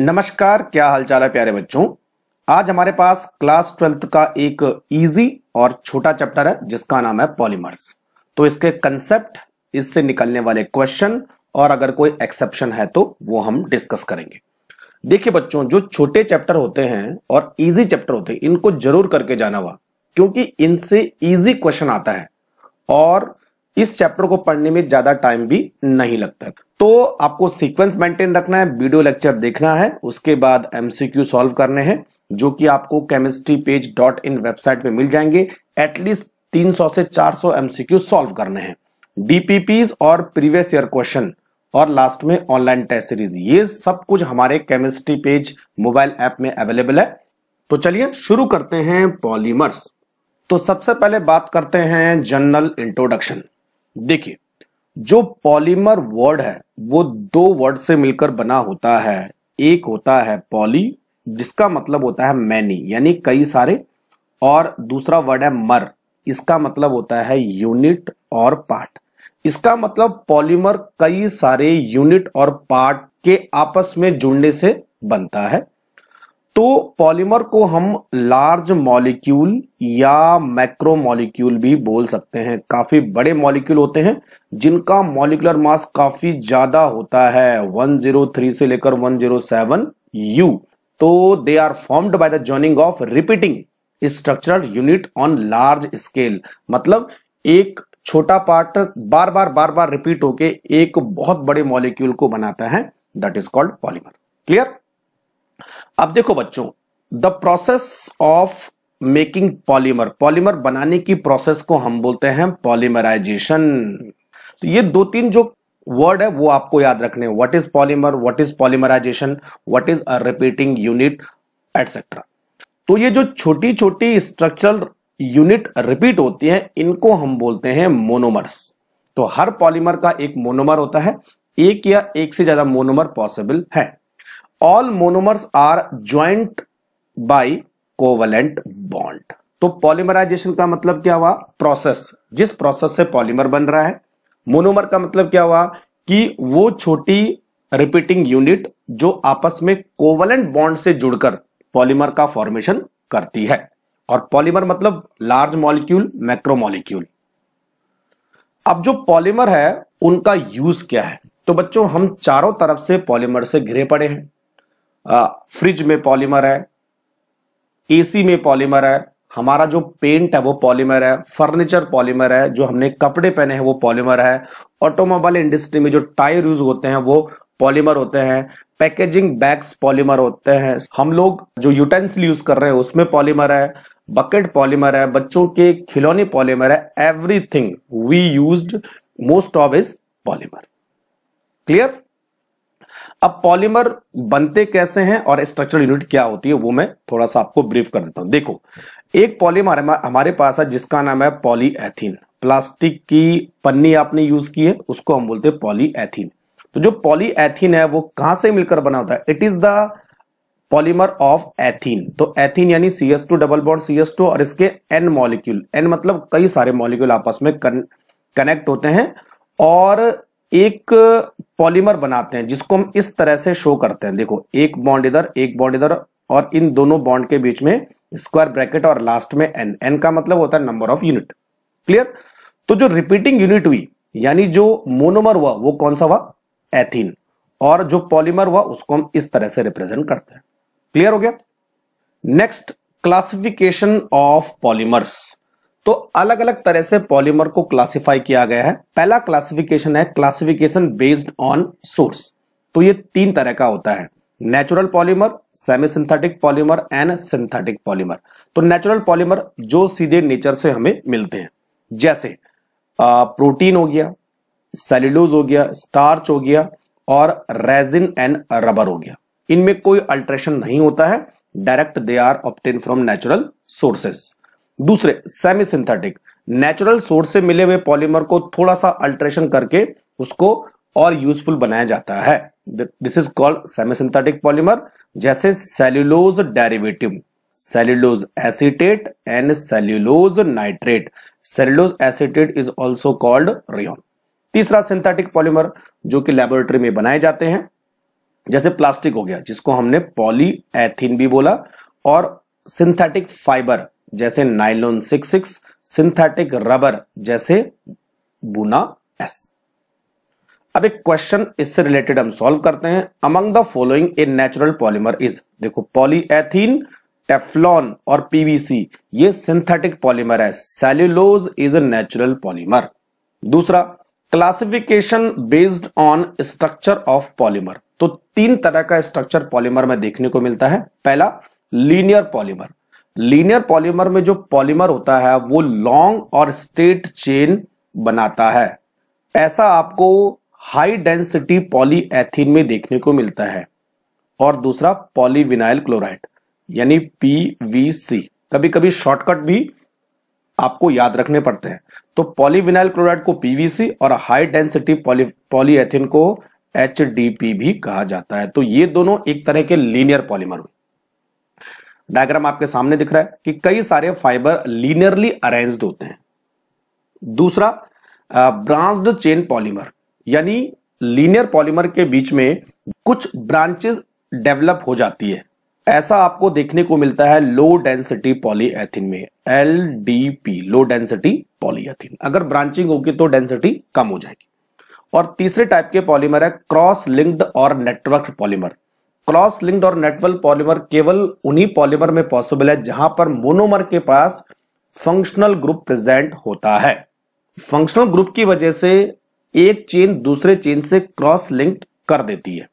नमस्कार क्या हालचाल है प्यारे बच्चों आज हमारे पास क्लास ट्वेल्थ का एक इजी और छोटा चैप्टर है जिसका नाम है पॉलीमर्स तो इसके कंसेप्ट इससे निकलने वाले क्वेश्चन और अगर कोई एक्सेप्शन है तो वो हम डिस्कस करेंगे देखिए बच्चों जो छोटे चैप्टर होते हैं और इजी चैप्टर होते हैं इनको जरूर करके जाना हुआ क्योंकि इनसे इजी क्वेश्चन आता है और इस चैप्टर को पढ़ने में ज्यादा टाइम भी नहीं लगता है तो आपको सीक्वेंस मेंटेन रखना है वीडियो लेक्चर देखना है उसके बाद एमसीक्यू सॉल्व करने हैं जो कि आपको chemistry page dot in website पे मिल जाएंगे एटलीस्ट 300 से 400 एमसीक्यू सॉल्व करने हैं डीपीपीज और प्रीवियस ईयर क्वेश्चन और लास्ट में ऑनलाइन टेस्ट सीरीज ये सब कुछ हमारे केमिस्ट्री पेज मोबाइल ऐप में अवेलेबल है तो चलिए शुरू करते हैं पॉलीमर्स तो सबसे पहले बात करते हैं जनरल इंट्रोडक्शन देखिए जो पॉलीमर वर्ड है वो दो वर्ड से मिलकर बना होता है एक होता है पॉली जिसका मतलब होता है मैनी यानी कई सारे और दूसरा वर्ड है मर इसका मतलब होता है यूनिट और पार्ट इसका मतलब पॉलीमर कई सारे यूनिट और पार्ट के आपस में जुड़ने से बनता है तो पॉलीमर को हम लार्ज मॉलिक्यूल या मैक्रो मॉलिक्यूल भी बोल सकते हैं काफी बड़े मॉलिक्यूल होते हैं जिनका मॉलिकुलर मास काफी ज्यादा होता है 103 से लेकर 107 यू तो they are formed by the joining of repeating structural unit on large scale मतलब एक छोटा पार्ट बार बार बार बार रिपीट होके एक बहुत बड़े मॉलिक्यूल को बनाता है that is called polymer clear अब देखो बच्चों the process of making polymer polymer बनाने की प्रोसेस को हम बोलते हैं पॉलीमराइजेशन तो ये दो तीन जो वर्ड है वो आपको याद रखने what is polymer what is polymerization what is a repeating unit etcetera तो ये जो छोटी छोटी स्ट्रक्चरल यूनिट रिपीट होती है इनको हम बोलते हैं मोनोमर्स तो हर पॉलीमर का एक मोनोमर होता है एक या एक से ज्यादा मोनोमर पॉसिबल है all monomers are joint by covalent bond तो पॉलीमराइजेशन का मतलब क्या हुआ प्रोसेस जिस प्रोसेस से पॉलीमर बन रहा है मोनोमर का मतलब क्या हुआ कि वो छोटी रिपीटिंग यूनिट जो आपस में कोवलेंट बॉन्ड से जुड़कर पॉलीमर का फॉर्मेशन करती है और पॉलीमर मतलब लार्ज मॉलिक्यूल मैक्रो मॉलिक्यूल अब जो पॉलीमर है उनका यूज क्या है तो बच्चों हम चारों तरफ से पॉलीमर से घिरे पड़े हैं फ्रिज में पॉलीमर है एसी में पॉलीमर है हमारा जो पेंट है वो पॉलीमर है फर्नीचर पॉलीमर है जो हमने कपड़े पहने हैं वो पॉलीमर है ऑटोमोबाइल इंडस्ट्री में जो टायर यूज होते हैं वो पॉलीमर होते हैं पैकेजिंग बैग्स पॉलीमर होते हैं हम लोग जो यूटेंसिल यूज कर रहे हैं उसमें पॉलीमर है बकेट पॉलीमर है बच्चों के खिलौने पॉलीमर है everything we used most of is polymer clear अब पॉलीमर बनते कैसे हैं और स्ट्रक्चरल यूनिट क्या होती है वो मैं थोड़ा सा आपको ब्रीफ कर देता हूं देखो एक पॉलीमर हमारे पास है जिसका नाम है पॉलीएथीन प्लास्टिक की पन्नी आपने यूज की है उसको हम बोलते हैं पॉलीएथीन तो जो पॉलीएथीन है वो कहां से मिलकर बना होता है it is the polymer of ethene तो एथीन यानी C S two double bond C S two और इसके एन मॉलिक्यूल एन मतलब कई सारे मॉलिक्यूल आपस में कनेक्ट होते हैं और एक पॉलीमर बनाते हैं जिसको हम इस तरह से शो करते हैं देखो एक बॉन्ड इधर एक बॉन्ड इधर और इन दोनों बॉन्ड के बीच में स्क्वायर ब्रैकेट और लास्ट में एन एन का मतलब होता है नंबर ऑफ यूनिट क्लियर तो जो रिपीटिंग यूनिट हुई यानी जो मोनोमर हुआ वो कौन सा हुआ एथीन और जो पॉलीमर हुआ उसको हम इस तरह से रिप्रेजेंट करते हैं क्लियर हो गया नेक्स्ट क्लासिफिकेशन ऑफ पॉलीमर्स तो अलग अलग तरह से पॉलीमर को क्लासिफाई किया गया है पहला क्लासिफिकेशन है क्लासिफिकेशन बेस्ड ऑन सोर्स तो ये तीन तरह का होता है natural polymer semi synthetic polymer and synthetic polymer तो नेचुरल पॉलीमर जो सीधे नेचर से हमें मिलते हैं जैसे आ, प्रोटीन हो गया सेल्यूलोज हो गया स्टार्च हो गया और रेजिन एंड रबर हो गया इनमें कोई अल्ट्रेशन नहीं होता है direct they are obtained from natural sources दूसरे सेमी सिंथेटिक नेचुरल सोर्स से मिले हुए पॉलीमर को थोड़ा सा अल्ट्रेशन करके उसको और यूजफुल बनाया जाता है this is called semi synthetic polymer जैसे cellulose derivative cellulose acetate and cellulose nitrate cellulose acetate is also called rayon तीसरा सिंथेटिक पॉलीमर जो कि लेबोरेटरी में बनाए जाते हैं जैसे प्लास्टिक हो गया जिसको हमने पॉलीएथिन भी बोला और सिंथेटिक फाइबर जैसे nylon six six synthetic rubber जैसे बुना एस अब एक क्वेश्चन इससे रिलेटेड हम सॉल्व करते हैं among the following a natural polymer is देखो पॉलीएथीन टेफ्लॉन और पीवीसी ये सिंथेटिक पॉलीमर है cellulose is a natural polymer दूसरा classification based on structure of polymer तो तीन तरह का स्ट्रक्चर पॉलीमर में देखने को मिलता है पहला लीनियर पॉलीमर लीनियर पॉलीमर में जो पॉलीमर होता है वो लॉन्ग और स्ट्रेट चेन बनाता है ऐसा आपको हाई डेंसिटी पॉलीएथीन में देखने को मिलता है और दूसरा पॉलीविनाइल क्लोराइड यानी पीवीसी कभी कभी शॉर्टकट भी आपको याद रखने पड़ते हैं तो पॉलीविनाइल क्लोराइड को पीवीसी और हाई डेंसिटी पॉली पॉलीएथिन को एच भी कहा जाता है तो ये दोनों एक तरह के लीनियर पॉलीमर हुए डायग्राम आपके सामने दिख रहा है कि कई सारे फाइबर लीनियरली अरेंज्ड होते हैं दूसरा ब्रांच्ड चेन पॉलीमर यानी लीनियर पॉलीमर के बीच में कुछ ब्रांचेस डेवलप हो जाती है ऐसा आपको देखने को मिलता है लो डेंसिटी पॉलीएथिन में L D P low density polyethene अगर ब्रांचिंग होगी तो डेंसिटी कम हो जाएगी और तीसरे टाइप के पॉलीमर है क्रॉस लिंक्ड और नेटवर्क पॉलीमर क्रॉस लिंक्ड और नेटवेल पॉलीमर केवल उन्हीं पॉलीमर में पॉसिबल है जहां पर मोनोमर के पास फंक्शनल ग्रुप प्रेजेंट होता है फंक्शनल ग्रुप की वजह से एक चेन दूसरे चेन से क्रॉस लिंक्ड कर देती है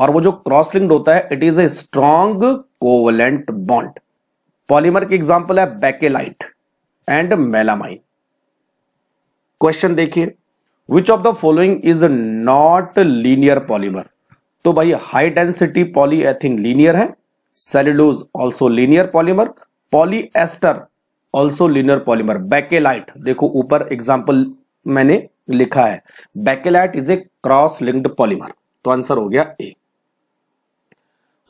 और वो जो क्रॉस लिंक्ड होता है it is a strong covalent bond polymer की एग्जाम्पल है बैकेलाइट एंड मेलामाइन क्वेश्चन देखिए which of the following is not linear polymer तो भाई हाई डेंसिटी पॉलीएथिन लीनियर है cellulose also linear polymer polyester also linear polymer bakelite देखो ऊपर example मैंने लिखा है bakelite is a cross linked polymer तो आंसर हो गया ए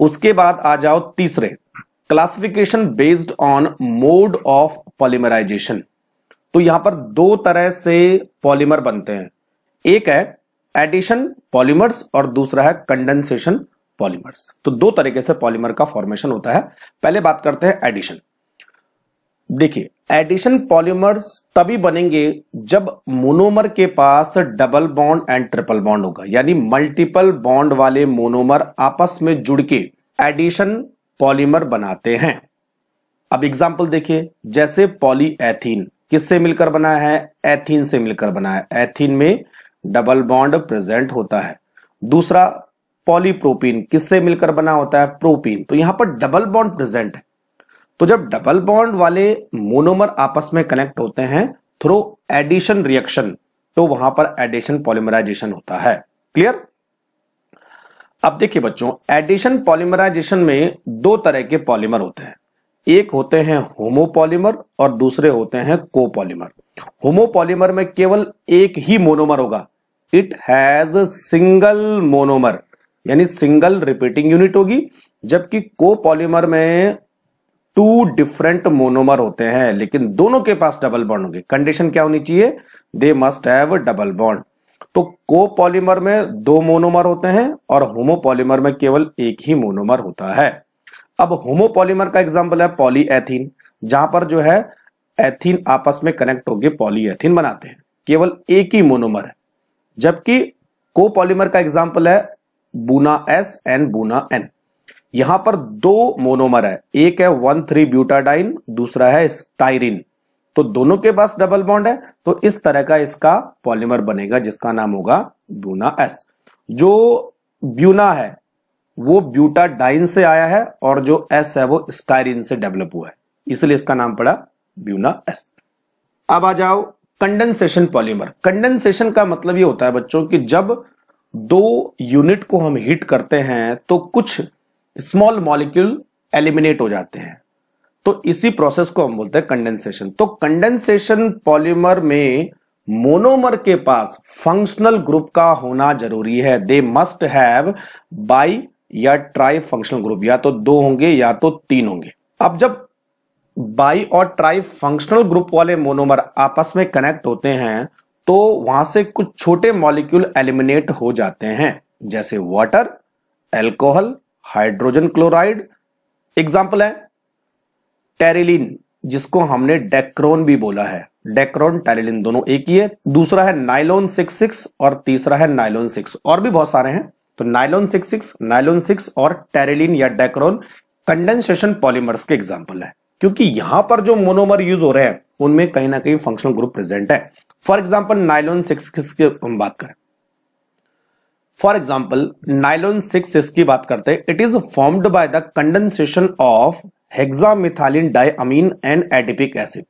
उसके बाद आ जाओ तीसरे classification based on mode of polymerisation तो यहां पर दो तरह से पॉलीमर बनते हैं एक है एडिशन पॉलीमर्स और दूसरा है कंडेंसेशन पॉलीमर्स तो दो तरीके से पॉलीमर का फॉर्मेशन होता है पहले बात करते हैं एडिशन देखिए एडिशन पॉलीमर्स तभी बनेंगे जब मोनोमर के पास double bond and triple bond होगा यानी मल्टीपल बॉन्ड वाले मोनोमर आपस में जुड़ के एडिशन पॉलीमर बनाते हैं अब एग्जाम्पल देखिए जैसे पॉलीएथीन किससे मिलकर बना है एथीन से मिलकर बना है एथीन में डबल बॉन्ड प्रेजेंट होता है दूसरा पॉलीप्रोपीन किससे मिलकर बना होता है प्रोपीन तो यहां पर डबल बॉन्ड प्रेजेंट है तो जब डबल बॉन्ड वाले मोनोमर आपस में कनेक्ट होते हैं थ्रू एडिशन रिएक्शन तो वहां पर एडिशन पॉलिमराइजेशन होता है क्लियर अब देखिए बच्चों एडिशन पॉलिमराइजेशन में दो तरह के पॉलीमर होते हैं एक होते हैं होमोपॉलीमर और दूसरे होते हैं कोपॉलीमर होमोपॉलीमर में केवल एक ही मोनोमर होगा इट हैज सिंगल मोनोमर यानी सिंगल रिपीटिंग यूनिट होगी जबकि कोपॉलीमर में टू डिफरेंट मोनोमर होते हैं लेकिन दोनों के पास डबल बॉन्ड होंगे कंडीशन क्या होनी चाहिए they must have double bond तो कोपॉलीमर में दो मोनोमर होते हैं और होमोपॉलीमर में केवल एक ही मोनोमर होता है अब होमोपॉलीमर का एग्जाम्पल है पॉलीएथीन जहां पर जो है एथीन आपस में कनेक्ट होकर पॉलीएथीन बनाते हैं केवल एक ही मोनोमर है जबकि कोपॉलीमर का एग्जाम्पल है buna S and buna N यहां पर दो मोनोमर है एक है वन थ्री ब्यूटाडाइन दूसरा है स्टाइरिन तो दोनों के पास डबल बॉन्ड है तो इस तरह का इसका पॉलीमर बनेगा जिसका नाम होगा बूना एस जो ब्यूना है वो ब्यूटाडाइन से आया है और जो एस है वो स्टाइरिन से डेवलप हुआ है इसलिए इसका नाम पड़ा ब्यूना एस अब आ जाओ कंडेंसेशन पॉलीमर कंडेंसेशन का मतलब ये होता है बच्चों कि जब दो यूनिट को हम हीट करते हैं तो कुछ स्मॉल मॉलिक्यूल एलिमिनेट हो जाते हैं तो इसी प्रोसेस को हम बोलते हैं कंडेंसेशन तो कंडेंसेशन पॉलीमर में मोनोमर के पास फंक्शनल ग्रुप का होना जरूरी है दे मस्ट हैव बाई या ट्राई फंक्शनल ग्रुप या तो दो होंगे या तो तीन होंगे अब जब बाई और ट्राई फंक्शनल ग्रुप वाले मोनोमर आपस में कनेक्ट होते हैं तो वहां से कुछ छोटे मॉलिक्यूल एलिमिनेट हो जाते हैं जैसे water alcohol hydrogen chloride example है टेरिलिन जिसको हमने डेक्रोन भी बोला है डेक्रोन टेरिलिन दोनों एक ही है दूसरा है नाइलोन सिक्स सिक्स और तीसरा है नाइलोन सिक्स और भी बहुत सारे हैं तो nylon six six nylon six और टेरेलिन या डेक्रोन कंडेंसेशन पॉलीमर्स के एग्जाम्पल है क्योंकि यहां पर जो मोनोमर यूज हो रहे हैं उनमें कहीं ना कहीं फंक्शनल ग्रुप प्रेजेंट है फॉर एग्जाम्पल नाइलोन सिक्स की हम बात करें फॉर एग्जाम्पल नाइलोन सिक्स की बात करते हैं it is formed by the condensation of hexamethylene diamine and adipic acid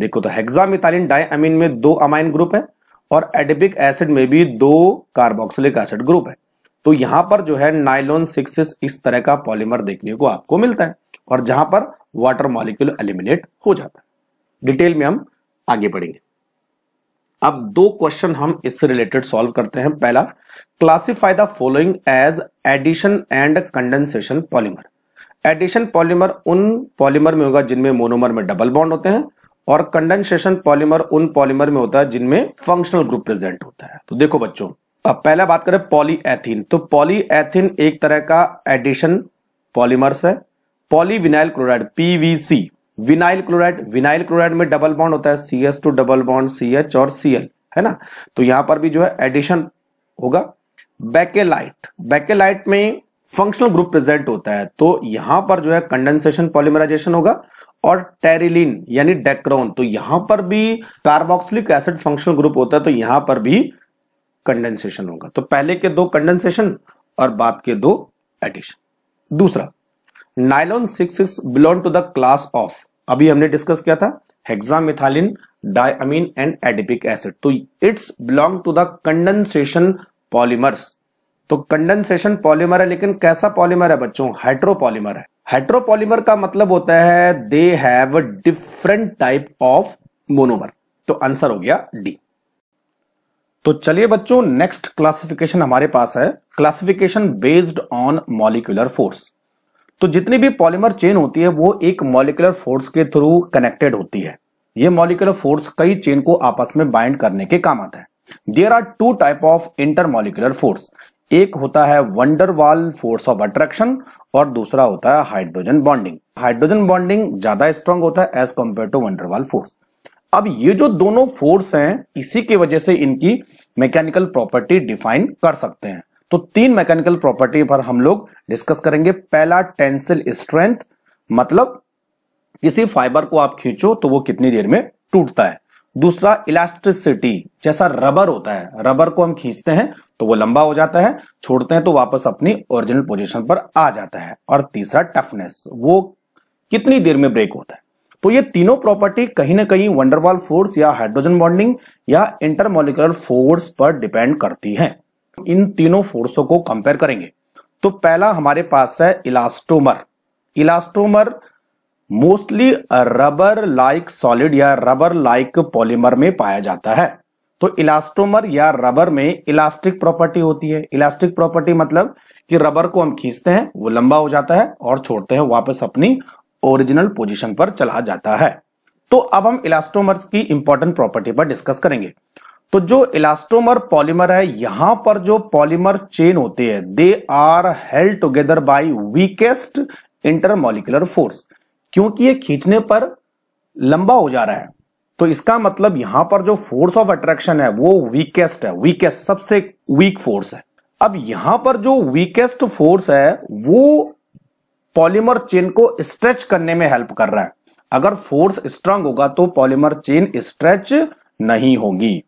देखो तो हेक्सामिथालिन डायमीन में दो अमाइन ग्रुप है और एडिपिक एसिड में भी दो कार्बोक्सिलिक एसिड ग्रुप है तो यहां पर जो है नाइलोन सिक्स इस तरह का पॉलीमर देखने को आपको मिलता है और जहां पर वाटर मॉलिक्यूल एलिमिनेट हो जाता है डिटेल में हम आगे बढ़ेंगे अब दो क्वेश्चन हम इससे रिलेटेड सॉल्व करते हैं पहला classify the following as addition and condensation polymer addition polymer उन पॉलीमर में होगा जिनमें मोनोमर में डबल बॉन्ड होते हैं और कंडेंसेशन पॉलीमर उन पॉलीमर में होता है जिनमें फंक्शनल ग्रुप प्रेजेंट होता है तो देखो बच्चों अब पहला बात करें पॉलीएथीन तो पॉलीएथीन एक तरह का एडिशन पॉलीमर्स है polyvinyl chloride PVC vinyl chloride vinyl chloride में डबल बॉन्ड होता है C S two double bond C H और सी एल है ना तो यहां पर भी जो है एडिशन होगा बैकेलाइट बैकेलाइट में फंक्शनल ग्रुप प्रेजेंट होता है तो यहां पर जो है कंडेंसेशन पॉलीमराइजेशन होगा और टेरिलिन यानी डेक्रोन तो यहां पर भी कार्बोक्सिलिक एसिड फंक्शनल ग्रुप होता है तो यहां पर भी कंडेंसेशन होगा तो पहले के दो कंडेंसेशन और बाद के दो एडिशन दूसरा nylon six six belong to the class of अभी हमने डिस्कस किया था hexamethylene diamine and adipic acid तो it's belong to the condensation polymers तो कंडेंसेशन पॉलीमर है लेकिन कैसा पॉलीमर है बच्चों हाइड्रोपॉलीमर है हाइड्रोपॉलीमर का मतलब होता है they have different type of monomer तो आंसर हो गया डी तो चलिए बच्चों नेक्स्ट क्लासिफिकेशन हमारे पास है classification based on molecular force तो जितनी भी पॉलीमर चेन होती है वो एक मॉलिकुलर फोर्स के थ्रू कनेक्टेड होती है ये मॉलिकुलर फोर्स कई चेन को आपस में बाइंड करने के काम आता है there are two type of intermolecular force एक होता है वंडरवाल फोर्स ऑफ अट्रैक्शन और दूसरा होता है हाइड्रोजन बॉन्डिंग हाइड्रोजन बॉन्डिंग ज्यादा स्ट्रांग होता है as compare to van der Waals force अब ये जो दोनों फोर्स हैं इसी के वजह से इनकी मैकेनिकल प्रॉपर्टी डिफाइन कर सकते हैं तो तीन मैकेनिकल प्रॉपर्टी पर हम लोग डिस्कस करेंगे पहला टेंसिल स्ट्रेंथ मतलब किसी फाइबर को आप खींचो तो वो कितनी देर में टूटता है दूसरा इलास्टिसिटी जैसा रबर होता है रबर को हम खींचते हैं तो वो लंबा हो जाता है छोड़ते हैं तो वापस अपनी ओरिजिनल पोजीशन पर आ जाता है और तीसरा टफनेस वो कितनी देर में ब्रेक होता है तो ये तीनों प्रॉपर्टी कहीं ना कहीं वंडरवाल फोर्स या हाइड्रोजन बॉन्डिंग या इंटरमोलिकुलर फोर्स पर डिपेंड करती है इन तीनों फोर्सों को कंपेयर करेंगे तो पहला हमारे पास है elastomer elastomer mostly rubber like solid या रबर लाइक पॉलीमर में पाया जाता है तो इलास्टोमर या रबर में इलास्टिक प्रॉपर्टी होती है इलास्टिक प्रॉपर्टी मतलब कि रबर को हम खींचते हैं वो लंबा हो जाता है और छोड़ते हैं वापस अपनी ओरिजिनल पोजीशन पर चला जाता है तो अब हम इलास्टोमर्स की इंपॉर्टेंट प्रॉपर्टी पर डिस्कस करेंगे तो जो इलास्टोमर पॉलीमर है यहां पर जो पॉलीमर चेन होते हैं they are held together by weakest intermolecular force क्योंकि ये खींचने पर लंबा हो जा रहा है तो इसका मतलब यहां पर जो फोर्स ऑफ अट्रैक्शन है वो वीकेस्ट है वीकेस्ट सबसे वीक फोर्स है अब यहां पर जो वीकेस्ट फोर्स है वो पॉलीमर चेन को स्ट्रेच करने में हेल्प कर रहा है अगर फोर्स स्ट्रांग होगा तो पॉलीमर चेन स्ट्रेच नहीं होगी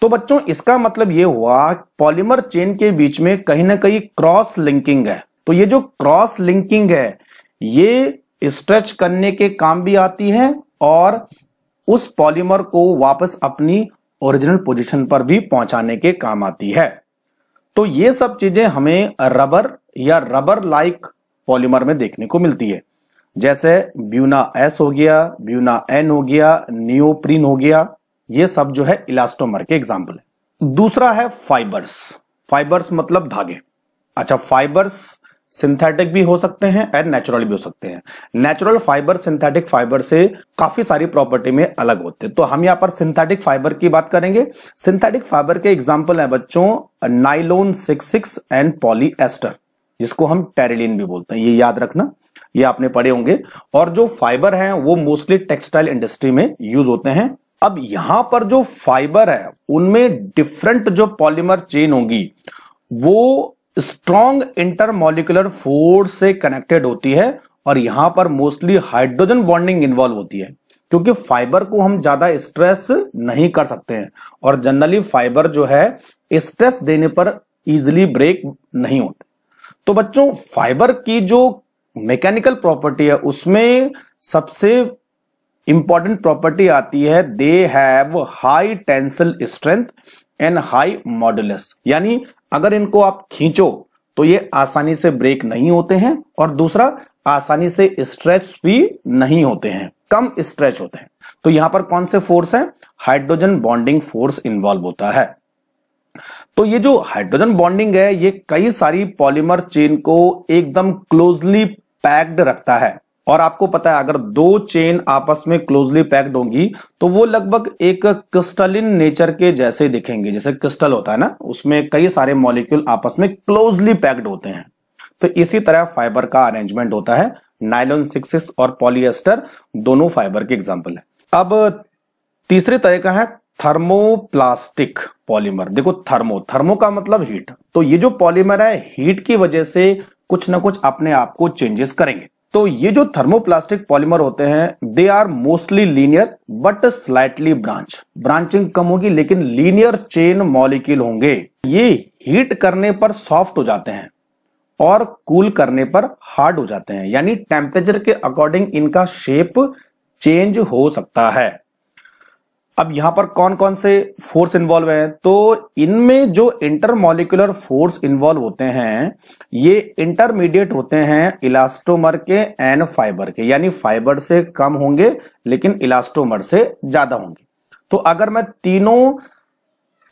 तो बच्चों इसका मतलब ये हुआ पॉलीमर चेन के बीच में कहीं ना कहीं क्रॉस लिंकिंग है तो ये जो क्रॉस लिंकिंग है ये स्ट्रेच करने के काम भी आती है और उस पॉलीमर को वापस अपनी ओरिजिनल पोजीशन पर भी पहुंचाने के काम आती है तो ये सब चीजें हमें रबर या रबर लाइक पॉलीमर में देखने को मिलती है जैसे ब्यूना एस हो गया ब्यूना एन हो गया नियोप्रीन हो गया ये सब जो है इलास्टोमर के एग्जाम्पल है दूसरा है फाइबर्स फाइबर्स मतलब धागे अच्छा फाइबर्स सिंथेटिक भी हो सकते हैं एंड नेचुरल भी हो सकते हैं नेचुरल फाइबर सिंथेटिक फाइबर से काफी सारी प्रॉपर्टी में अलग होते हैं तो हम यहाँ पर सिंथेटिक फाइबर की बात करेंगे सिंथेटिक फाइबर के एग्जाम्पल है बच्चों nylon six six and polyester जिसको हम टेरिलिन भी बोलते हैं ये याद रखना ये आपने पढ़े होंगे और जो फाइबर हैं वो मोस्टली टेक्सटाइल इंडस्ट्री में यूज होते हैं अब यहां पर जो फाइबर है उनमें डिफरेंट जो पॉलीमर चेन होगी वो स्ट्रॉन्ग इंटरमोलिकुलर फोर्स से कनेक्टेड होती है और यहां पर मोस्टली हाइड्रोजन बॉन्डिंग इन्वॉल्व होती है क्योंकि फाइबर को हम ज्यादा स्ट्रेस नहीं कर सकते हैं और जनरली फाइबर जो है स्ट्रेस देने पर इजिली ब्रेक नहीं होता तो बच्चों फाइबर की जो मैकेनिकल प्रॉपर्टी है उसमें सबसे इंपॉर्टेंट प्रॉपर्टी आती है they have high tensile strength and high modulus यानी अगर इनको आप खींचो तो ये आसानी से ब्रेक नहीं होते हैं और दूसरा आसानी से स्ट्रेच भी नहीं होते हैं कम स्ट्रेच होते हैं तो यहां पर कौन से फोर्स है हाइड्रोजन बॉन्डिंग फोर्स इन्वॉल्व होता है तो ये जो हाइड्रोजन बॉन्डिंग है ये कई सारी पॉलीमर चेन को एकदम क्लोजली पैक्ड रखता है और आपको पता है अगर दो चेन आपस में क्लोजली पैक्ड होंगी तो वो लगभग एक क्रिस्टलिन नेचर के जैसे दिखेंगे जैसे क्रिस्टल होता है ना उसमें कई सारे मॉलिक्यूल आपस में क्लोजली पैक्ड होते हैं तो इसी तरह फाइबर का अरेंजमेंट होता है नाइलोन सिक्सिस और पॉलिएस्टर दोनों फाइबर के एग्जाम्पल है अब तीसरे तरह का है थर्मोप्लास्टिक पॉलीमर देखो थर्मो थर्मो का मतलब हीट तो ये जो पॉलीमर है हीट की वजह से कुछ ना कुछ अपने आप को चेंजेस करेंगे तो ये जो थर्मोप्लास्टिक पॉलीमर होते हैं they are mostly linear but slightly branch branching कम होगी लेकिन लीनियर चेन मॉलिक्यूल होंगे ये हीट करने पर सॉफ्ट हो जाते हैं और कूल करने पर हार्ड हो जाते हैं यानी टेम्परेचर के अकॉर्डिंग इनका शेप चेंज हो सकता है अब यहां पर कौन कौन से फोर्स इन्वॉल्व हैं तो इनमें जो इंटरमोलिकुलर फोर्स इन्वॉल्व होते हैं ये इंटरमीडिएट होते हैं इलास्टोमर के एंड फाइबर के यानी फाइबर से कम होंगे लेकिन इलास्टोमर से ज्यादा होंगे तो अगर मैं तीनों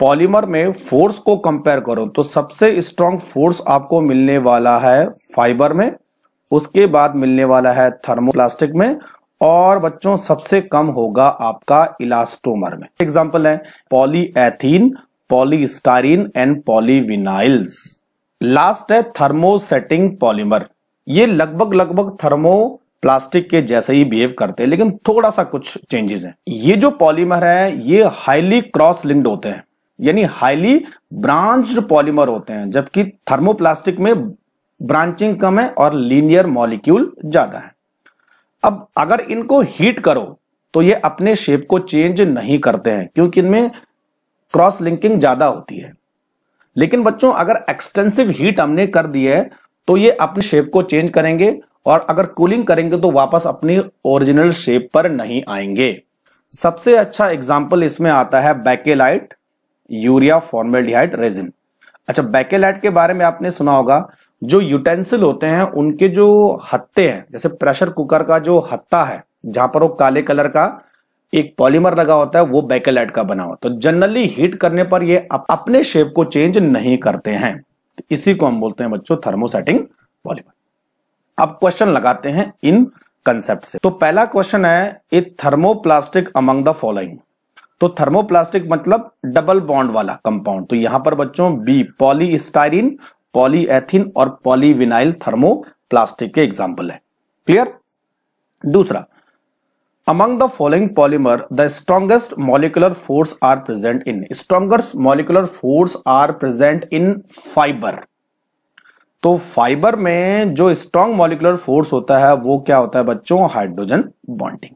पॉलीमर में फोर्स को कंपेयर करूं तो सबसे स्ट्रांग फोर्स आपको मिलने वाला है फाइबर में उसके बाद मिलने वाला है थर्मोप्लास्टिक में और बच्चों सबसे कम होगा आपका इलास्टोमर में एग्जाम्पल है polyethene polystyrene and polyvinyls last है थर्मोसेटिंग पॉलीमर ये लगभग लगभग थर्मो प्लास्टिक के जैसे ही बिहेव करते हैं लेकिन थोड़ा सा कुछ चेंजेस हैं ये जो पॉलीमर है ये हाईली क्रॉस लिंक्ड होते हैं यानी हाईली ब्रांच्ड पॉलीमर होते हैं जबकि थर्मोप्लास्टिक में ब्रांचिंग कम है और लीनियर मॉलिक्यूल ज्यादा है अब अगर इनको हीट करो तो ये अपने शेप को चेंज नहीं करते हैं क्योंकि इनमें क्रॉस लिंकिंग ज्यादा होती है लेकिन बच्चों अगर एक्सटेंसिव हीट हमने कर दी है तो ये अपने शेप को चेंज करेंगे और अगर कूलिंग करेंगे तो वापस अपनी ओरिजिनल शेप पर नहीं आएंगे सबसे अच्छा एग्जाम्पल इसमें आता है बैकेलाइट यूरिया फॉर्मेल्डिहाइड रेजिन अच्छा बैकेलाइट के बारे में आपने सुना होगा जो यूटेंसिल होते हैं उनके जो हत्ते हैं जैसे प्रेशर कुकर का जो हत्ता है जहां पर वो काले कलर का एक पॉलीमर लगा होता है वो बैकेलाइट का बना होता है जनरली तो हीट करने पर ये अपने शेप को चेंज नहीं करते हैं तो इसी को हम बोलते हैं बच्चों थर्मोसेटिंग पॉलीमर अब क्वेश्चन लगाते हैं इन कंसेप्ट से तो पहला क्वेश्चन है a thermoplastic among the following तो थर्मोप्लास्टिक मतलब डबल बॉन्ड वाला कंपाउंड तो यहां पर बच्चों बी पॉलीस्टाइरिन पॉलीएथिन और पॉलीविनाइल थर्मोप्लास्टिक के एग्जाम्पल है क्लियर दूसरा among the following polymer the strongest molecular force are present in strongest molecular force are present in fibre तो फाइबर में जो स्ट्रॉन्ग मॉलिकुलर फोर्स होता है वो क्या होता है बच्चों हाइड्रोजन बॉन्डिंग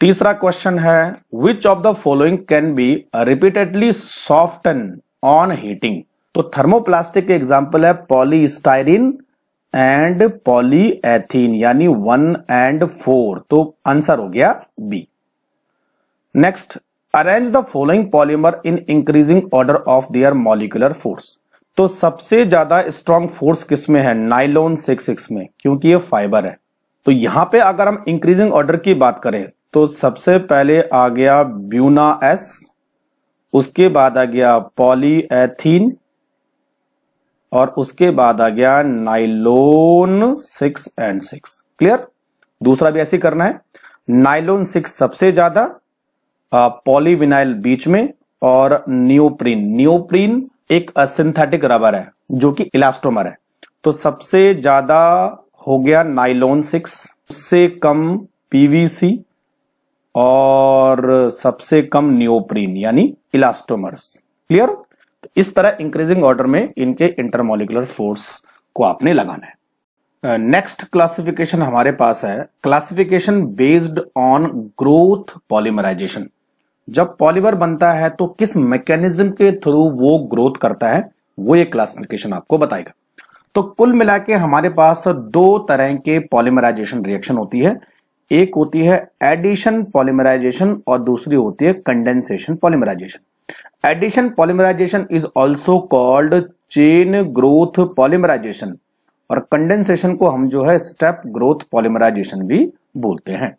तीसरा क्वेश्चन है which of the following can be repeatedly soften on heating तो थर्मोप्लास्टिक के एग्जाम्पल है पॉलीस्टाइरिन एंड पॉलीएथीन यानी वन एंड फोर तो आंसर हो गया B next arrange the following polymer in increasing order of their molecular force तो सबसे ज्यादा स्ट्रॉन्ग फोर्स किसमें है नाइलोन सिक्स सिक्स में क्योंकि ये फाइबर है तो यहां पे अगर हम इंक्रीजिंग ऑर्डर की बात करें तो सबसे पहले आ गया ब्यूना एस उसके बाद आ गया पॉलीएथीन और उसके बाद आ गया nylon six and six clear दूसरा भी ऐसे ही करना है नाइलोन सिक्स सबसे ज्यादा पॉलीविनाइल बीच में और न्यूप्रीन न्यूप्रीन एक सिंथेटिक रबर है जो कि इलास्टोमर है तो सबसे ज्यादा हो गया नाइलोन सिक्स से कम पीवीसी और सबसे कम न्योप्रीन यानी इलास्टोमर्स क्लियर तो इस तरह इंक्रीजिंग ऑर्डर में इनके इंटरमोलिकुलर फोर्स को आपने लगाना है नेक्स्ट uh, क्लासिफिकेशन हमारे पास है classification based on growth polymerisation जब पॉलीमर बनता है तो किस मैकेनिज्म के थ्रू वो ग्रोथ करता है वो ये क्लासिफिकेशन आपको बताएगा तो कुल मिला के हमारे पास दो तरह के पॉलीमराइजेशन रिएक्शन होती है एक होती है एडिशन पॉलीमराइजेशन और दूसरी होती है condensation polymerisation addition polymerisation is also called chain growth polymerisation और कंडेंसेशन को हम जो है स्टेप ग्रोथ पॉलीमराइजेशन भी बोलते हैं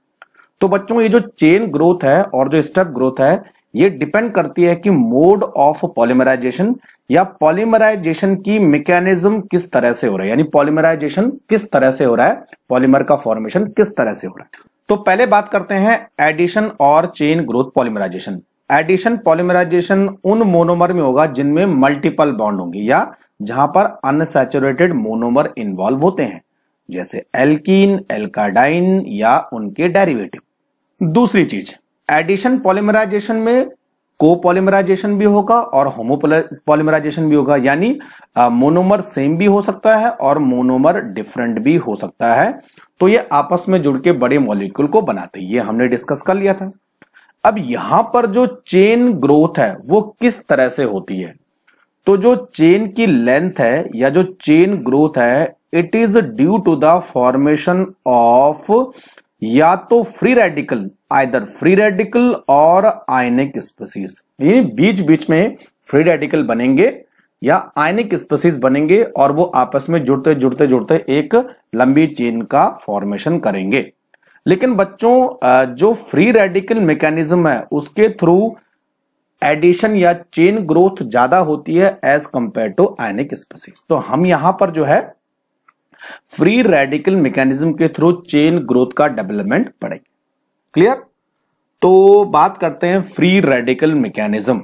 तो बच्चों ये जो चेन ग्रोथ है और जो स्टेप ग्रोथ है ये डिपेंड करती है कि मोड ऑफ पॉलीमराइजेशन या पॉलीमराइजेशन की मैकेनिज्म किस तरह से हो रहा है यानी पॉलीमराइजेशन किस तरह से हो रहा है पॉलीमर का फॉर्मेशन किस तरह से हो रहा है तो पहले बात करते हैं एडिशन और chain growth polymerisation addition polymerisation उन मोनोमर में होगा जिनमें मल्टीपल बॉन्ड होंगे या जहां पर अनसेचुरेटेड मोनोमर इन्वॉल्व होते हैं जैसे एल्कीन एल्काडाइन या उनके डेरिवेटिव दूसरी चीज एडिशन पॉलीमराइजेशन में को पॉलीमराइजेशन भी होगा और होमो पॉलीमराइजेशन भी होगा यानी मोनोमर सेम भी हो सकता है और मोनोमर डिफरेंट भी हो सकता है तो ये आपस में जुड़ के बड़े मॉलिक्यूल को बनाते हैं ये हमने डिस्कस कर लिया था अब यहां पर जो चेन ग्रोथ है वो किस तरह से होती है तो जो चेन की लेंथ है या जो चेन ग्रोथ है it is due to the formation of या तो free radical either free radical और आयनिक स्पेसिस यानी बीच बीच में फ्री रेडिकल बनेंगे या आयनिक स्पेसिस बनेंगे और वो आपस में जुड़ते जुड़ते जुड़ते एक लंबी चेन का फॉर्मेशन करेंगे लेकिन बच्चों जो फ्री रेडिकल मैकेनिज्म है उसके थ्रू एडिशन या चेन ग्रोथ ज्यादा होती है as compare to ionic species तो हम यहां पर जो है फ्री रेडिकल मैकेनिज्म के थ्रू चेन ग्रोथ का डेवलपमेंट पड़ेगी क्लियर तो बात करते हैं फ्री रेडिकल मैकेनिज्म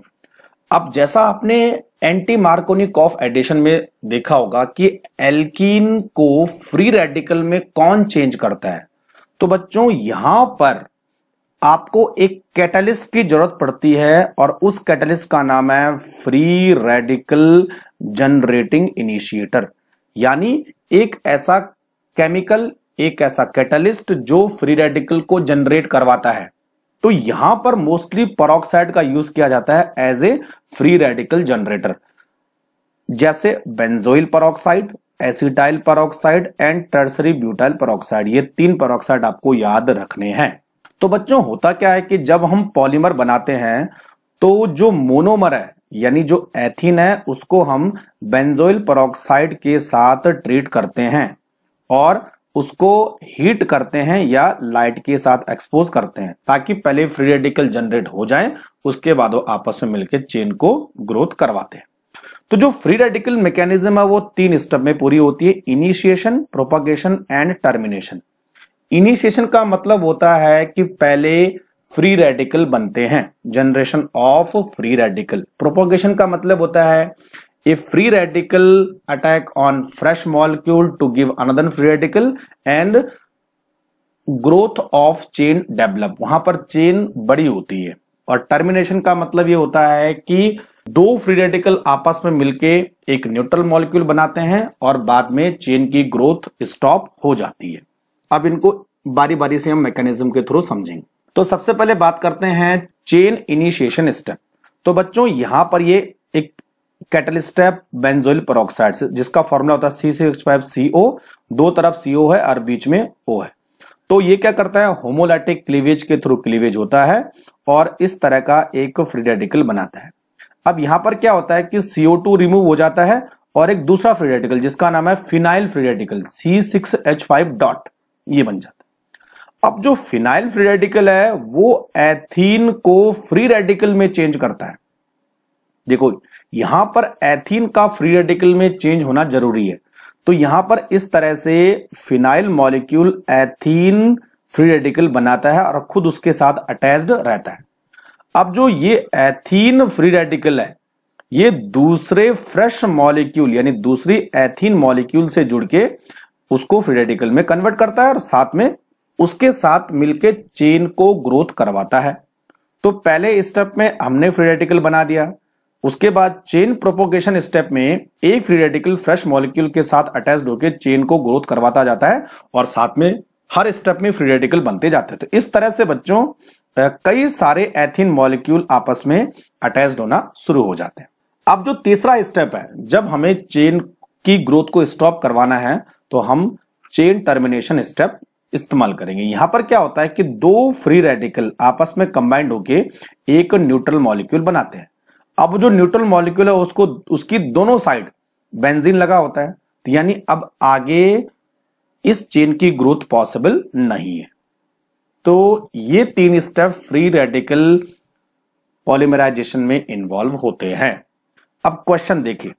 अब जैसा आपने एंटी मार्कोनिक ऑफ एडिशन में देखा होगा कि एल्कीन को फ्री रेडिकल में कौन चेंज करता है तो बच्चों यहां पर आपको एक कैटलिस्ट की जरूरत पड़ती है और उस कैटलिस्ट का नाम है फ्री रेडिकल जनरेटिंग इनिशिएटर यानी एक ऐसा केमिकल एक ऐसा कैटलिस्ट जो फ्री रेडिकल को जनरेट करवाता है तो यहां पर मोस्टली परोक्साइड का यूज किया जाता है as a free radical generator जैसे benzoyl peroxide acetyl peroxide and tertiary butyl peroxide ये तीन परोक्साइड आपको याद रखने हैं तो बच्चों होता क्या है कि जब हम पॉलीमर बनाते हैं तो जो मोनोमर है यानी जो एथिन है उसको हम बेंजोइल परोक्साइड के साथ ट्रीट करते हैं और उसको हीट करते हैं या लाइट के साथ एक्सपोज करते हैं ताकि पहले फ्री रेडिकल जनरेट हो जाए उसके बाद वो आपस में मिलकर चेन को ग्रोथ करवाते हैं तो जो फ्री रेडिकल मैकेनिज्म है वो तीन स्टेप में पूरी होती है initiation propagation and termination initiation का मतलब होता है कि पहले फ्री रेडिकल बनते हैं generation of free radical propagation का मतलब होता है a free radical attack on fresh molecule to give another free radical and growth of chain develop वहां पर चेन बड़ी होती है और टर्मिनेशन का मतलब ये होता है कि दो फ्री रेडिकल आपस में मिलके एक न्यूट्रल मॉलिक्यूल बनाते हैं और बाद में चेन की ग्रोथ स्टॉप हो जाती है अब इनको बारी बारी से हम मैकेनिज्म के थ्रू समझेंगे तो सबसे पहले बात करते हैं चेन इनिशिएशन स्टेप तो बच्चों यहां पर ये एक कैटल स्टेप बेंजोइल परोक्साइड जिसका फॉर्मूला होता है सी सिक्स फाइव सी ओ दो तरफ सीओ है और बीच में ओ है तो ये क्या करता है होमोलैटिक क्लीवेज के थ्रू क्लीवेज होता है और इस तरह का एक फ्रीडेडिकल बनाता है अब यहां पर क्या होता है कि सीओ टू रिमूव हो जाता है और एक दूसरा फ्री रेडिकल जिसका नाम है phenyl free radical C six H five dot ये बन जाता है अब जो फिनाइल फ्री रेडिकल है वो एथीन को फ्री रेडिकल में चेंज करता है देखो यहां पर एथीन का फ्री रेडिकल में चेंज होना जरूरी है तो यहां पर इस तरह से phenyl molecule ethene free radical बनाता है और खुद उसके साथ अटैच्ड रहता है अब जो ये एथीन फ्री रेडिकल है ये दूसरे फ्रेश मॉलिक्यूल यानी दूसरी एथीन मॉलिक्यूल से जुड़ के उसको फ्री रेडिकल में कन्वर्ट करता है और साथ में उसके साथ मिलके चेन को ग्रोथ करवाता है तो पहले स्टेप में हमने फ्री रेडिकल बना दिया उसके बाद चेन प्रोपोगेशन स्टेप में एक फ्री रेडिकल फ्रेश मॉलिक्यूल के साथ अटैच होकर चेन को ग्रोथ करवाता जाता है और साथ में हर स्टेप में फ्री रेडिकल बनते जाते हैं तो इस तरह से बच्चों कई सारे एथिन मॉलिक्यूल आपस में अटैच होना शुरू हो जाते हैं अब जो तीसरा स्टेप है जब हमें चेन की ग्रोथ को स्टॉप करवाना है तो हम चेन टर्मिनेशन स्टेप इस्तेमाल करेंगे यहां पर क्या होता है कि दो फ्री रेडिकल आपस में कंबाइंड होकर एक न्यूट्रल मॉलिक्यूल बनाते हैं अब जो न्यूट्रल मॉलिक्यूल है उसको उसकी दोनों साइड बेंजीन लगा होता है तो यानी अब आगे इस चेन की ग्रोथ पॉसिबल नहीं है तो ये तीन स्टेप फ्री रेडिकल पॉलीमराइजेशन में इन्वॉल्व होते हैं अब क्वेश्चन देखिए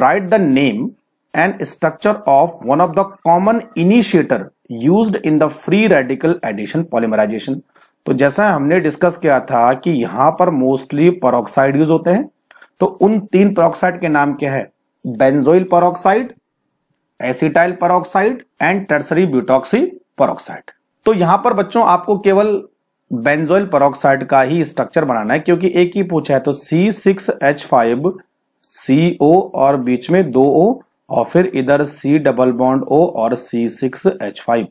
write the name and structure of one of the common initiator used in the free radical addition polymerisation तो जैसा हमने डिस्कस किया था कि यहां पर मोस्टली परोक्साइड यूज होते हैं तो उन तीन परोक्साइड के नाम क्या है benzoyl peroxide acetyl peroxide and tertiary butoxy peroxide तो यहां पर बच्चों आपको केवल बेंजोइल परोक्साइड का ही स्ट्रक्चर बनाना है क्योंकि एक ही पूछा है तो C six H five C O और बीच में दो ओ और फिर इधर सी डबल बॉन्ड ओ और सी सिक्स एच फाइव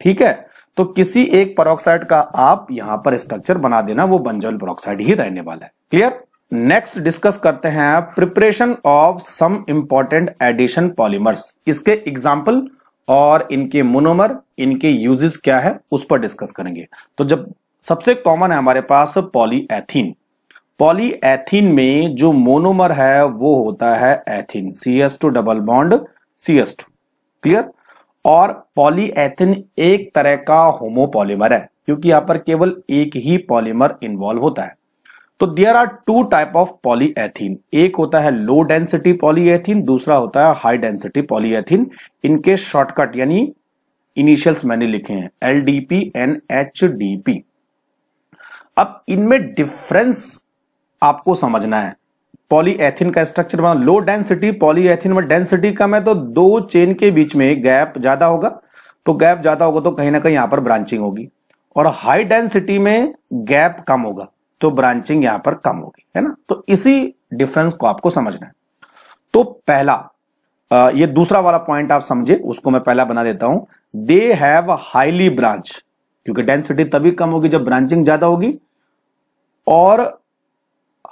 ठीक है तो किसी एक परोक्साइड का आप यहां पर स्ट्रक्चर बना देना वो बंजोइल परोक्साइड ही रहने वाला है क्लियर नेक्स्ट डिस्कस करते हैं preparation of some important addition polymers इसके एग्जाम्पल और इनके मोनोमर इनके यूजेस क्या है उस पर डिस्कस करेंगे तो जब सबसे कॉमन है हमारे पास पॉलीएथीन पॉलीएथीन में जो मोनोमर है वो होता है ethene C S two double bond C S two clear और पॉलीएथीन एक तरह का होमोपॉलीमर है क्योंकि यहां पर केवल एक ही पॉलीमर इन्वॉल्व होता है तो there are two type of polyethene एक होता है लो डेंसिटी पॉलीएथीन दूसरा होता है हाई डेंसिटी पॉलीएथीन इनके शॉर्टकट यानी इनिशियल्स मैंने लिखे हैं L D P N H D P अब इनमें डिफरेंस आपको समझना है पॉलीएथीन का स्ट्रक्चर बना लो डेंसिटी पॉलीएथीन में डेंसिटी कम है तो दो चेन के बीच में गैप ज्यादा होगा तो गैप ज्यादा होगा तो कहीं ना कहीं यहां पर ब्रांचिंग होगी और हाई डेंसिटी में गैप कम होगा तो ब्रांचिंग यहां पर कम होगी है ना तो इसी डिफरेंस को आपको समझना है तो पहला ये दूसरा वाला पॉइंट आप समझे उसको मैं पहला बना देता हूं दे हैव हाईली ब्रांच क्योंकि डेंसिटी तभी कम होगी जब ब्रांचिंग ज्यादा होगी और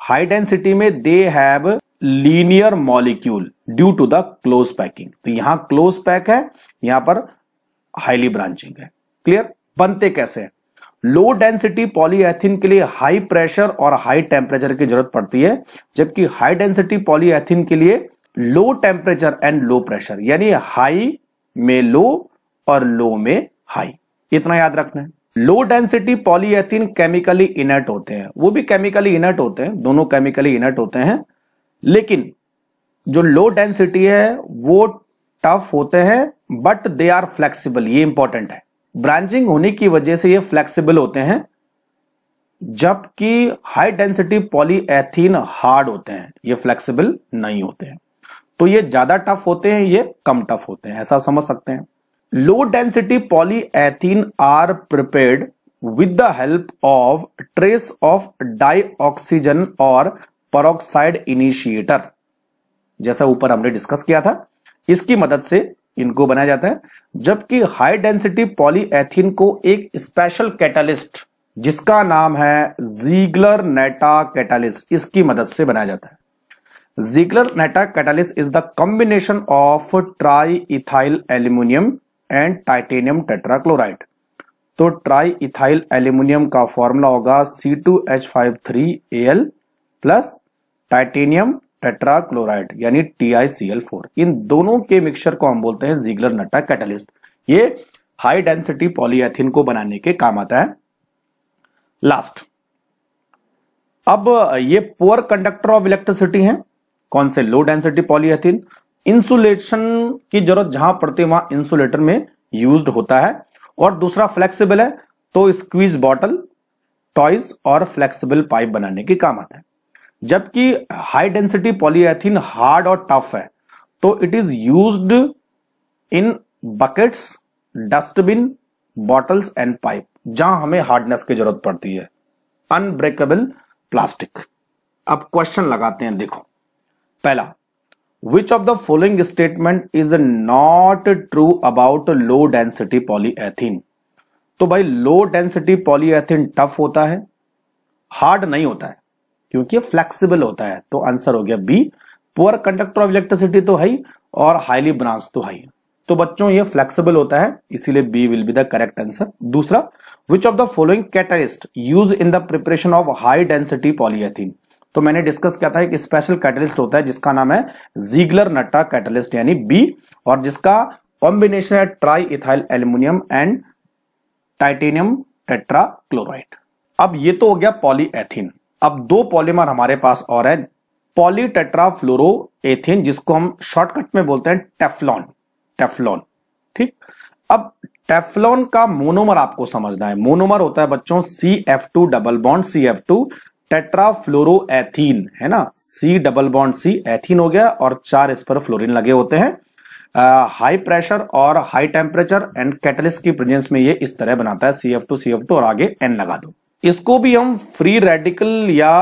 हाई डेंसिटी में they have linear molecule due to the close packing तो यहां क्लोज पैक है यहां पर हाईली ब्रांचिंग है क्लियर बनते कैसे हैं लो डेंसिटी पॉलीएथिन के लिए हाई प्रेशर और हाई टेम्परेचर की जरूरत पड़ती है जबकि हाई डेंसिटी पॉलीएथिन के लिए low temperature and low pressure यानी हाई में लो और लो में हाई इतना याद रखना है low density polyethene chemically inert होते हैं वो भी केमिकली इनर्ट होते हैं दोनों केमिकली इनर्ट होते हैं लेकिन जो लो डेंसिटी है वो टफ होते हैं बट दे आर फ्लेक्सिबल ये इंपॉर्टेंट है ब्रांचिंग होने की वजह से ये फ्लेक्सिबल होते हैं जबकि हाई डेंसिटी पॉलीएथीन हार्ड होते हैं ये फ्लेक्सिबल नहीं होते हैं तो ये ज्यादा टफ होते हैं ये कम टफ होते हैं ऐसा समझ सकते हैं low density polyethene are prepared with the help of trace of dioxygen और परोक्साइड इनिशिएटर जैसा ऊपर हमने डिस्कस किया था इसकी मदद से इनको बनाया जाता है जबकि हाई डेंसिटी पॉलीएथिन को एक स्पेशल कैटालिस्ट जिसका नाम है जीगलर नेटा कैटालिस्ट इसकी मदद से बनाया जाता है Ziegler Natta Neta is the combination of tri ethyl aluminium and titanium tetrachloride तो ट्राई इथाइल एल्यूमिनियम का फॉर्मूला होगा C2H53Al प्लस टाइटेनियम टेट्राक्लोराइड यानी TiCl4 इन दोनों के मिक्सचर को हम बोलते हैं जीगलर नट्टा कैटलिस्ट ये हाई डेंसिटी पॉलीएथिन को बनाने के काम आता है लास्ट अब ये पोअर कंडक्टर ऑफ इलेक्ट्रिसिटी हैं कौन से लो डेंसिटी पॉलीएथिन इंसुलेशन की जरूरत जहां पड़ती है वहां इंसुलेटर में यूज होता है और दूसरा फ्लेक्सिबल है तो स्क्वीज बॉटल टॉयज और फ्लेक्सिबल पाइप बनाने के काम आता है जबकि हाई डेंसिटी पॉलीएथीन हार्ड और टफ है तो it is used in buckets dustbin bottles and pipe जहां हमें हार्डनेस की जरूरत पड़ती है अनब्रेकेबल प्लास्टिक अब क्वेश्चन लगाते हैं देखो पहला which of the following statement is not true about low density polyethene तो भाई लो डेंसिटी पॉलीएथिन टफ होता है हार्ड नहीं होता है क्योंकि फ्लेक्सिबल होता है तो आंसर हो गया B poor conductor of electricity तो है और हाईली ब्रांच तो है तो बच्चों ये फ्लेक्सिबल होता है इसीलिए B will be the correct answer दूसरा which of the following catalyst use in the preparation of high density polyethene तो मैंने डिस्कस किया था एक स्पेशल कैटलिस्ट होता है जिसका नाम है जीगलर नट्टा कैटलिस्ट यानी बी और जिसका कॉम्बिनेशन है tri ethyl aluminium and titanium tetra chloride अब ये तो हो गया पॉलीएथीन अब दो पॉलीमर हमारे पास और है फ्लोरो एथिन जिसको हम शॉर्टकट में बोलते हैं टेफलॉन टेफलॉन ठीक अब टेफलॉन का मोनोमर आपको समझना है मोनोमर होता है बच्चों C F two double bond C F two tetrafluoroethene है ना C double bond C ethene हो गया और चार इस पर फ्लोरिन लगे होते हैं हाई प्रेशर और हाई टेम्परेचर एंड कैटलिस्ट की प्रेजेंस में ये इस तरह बनाता है C F two C F two और आगे एन लगा दो इसको भी हम फ्री रेडिकल या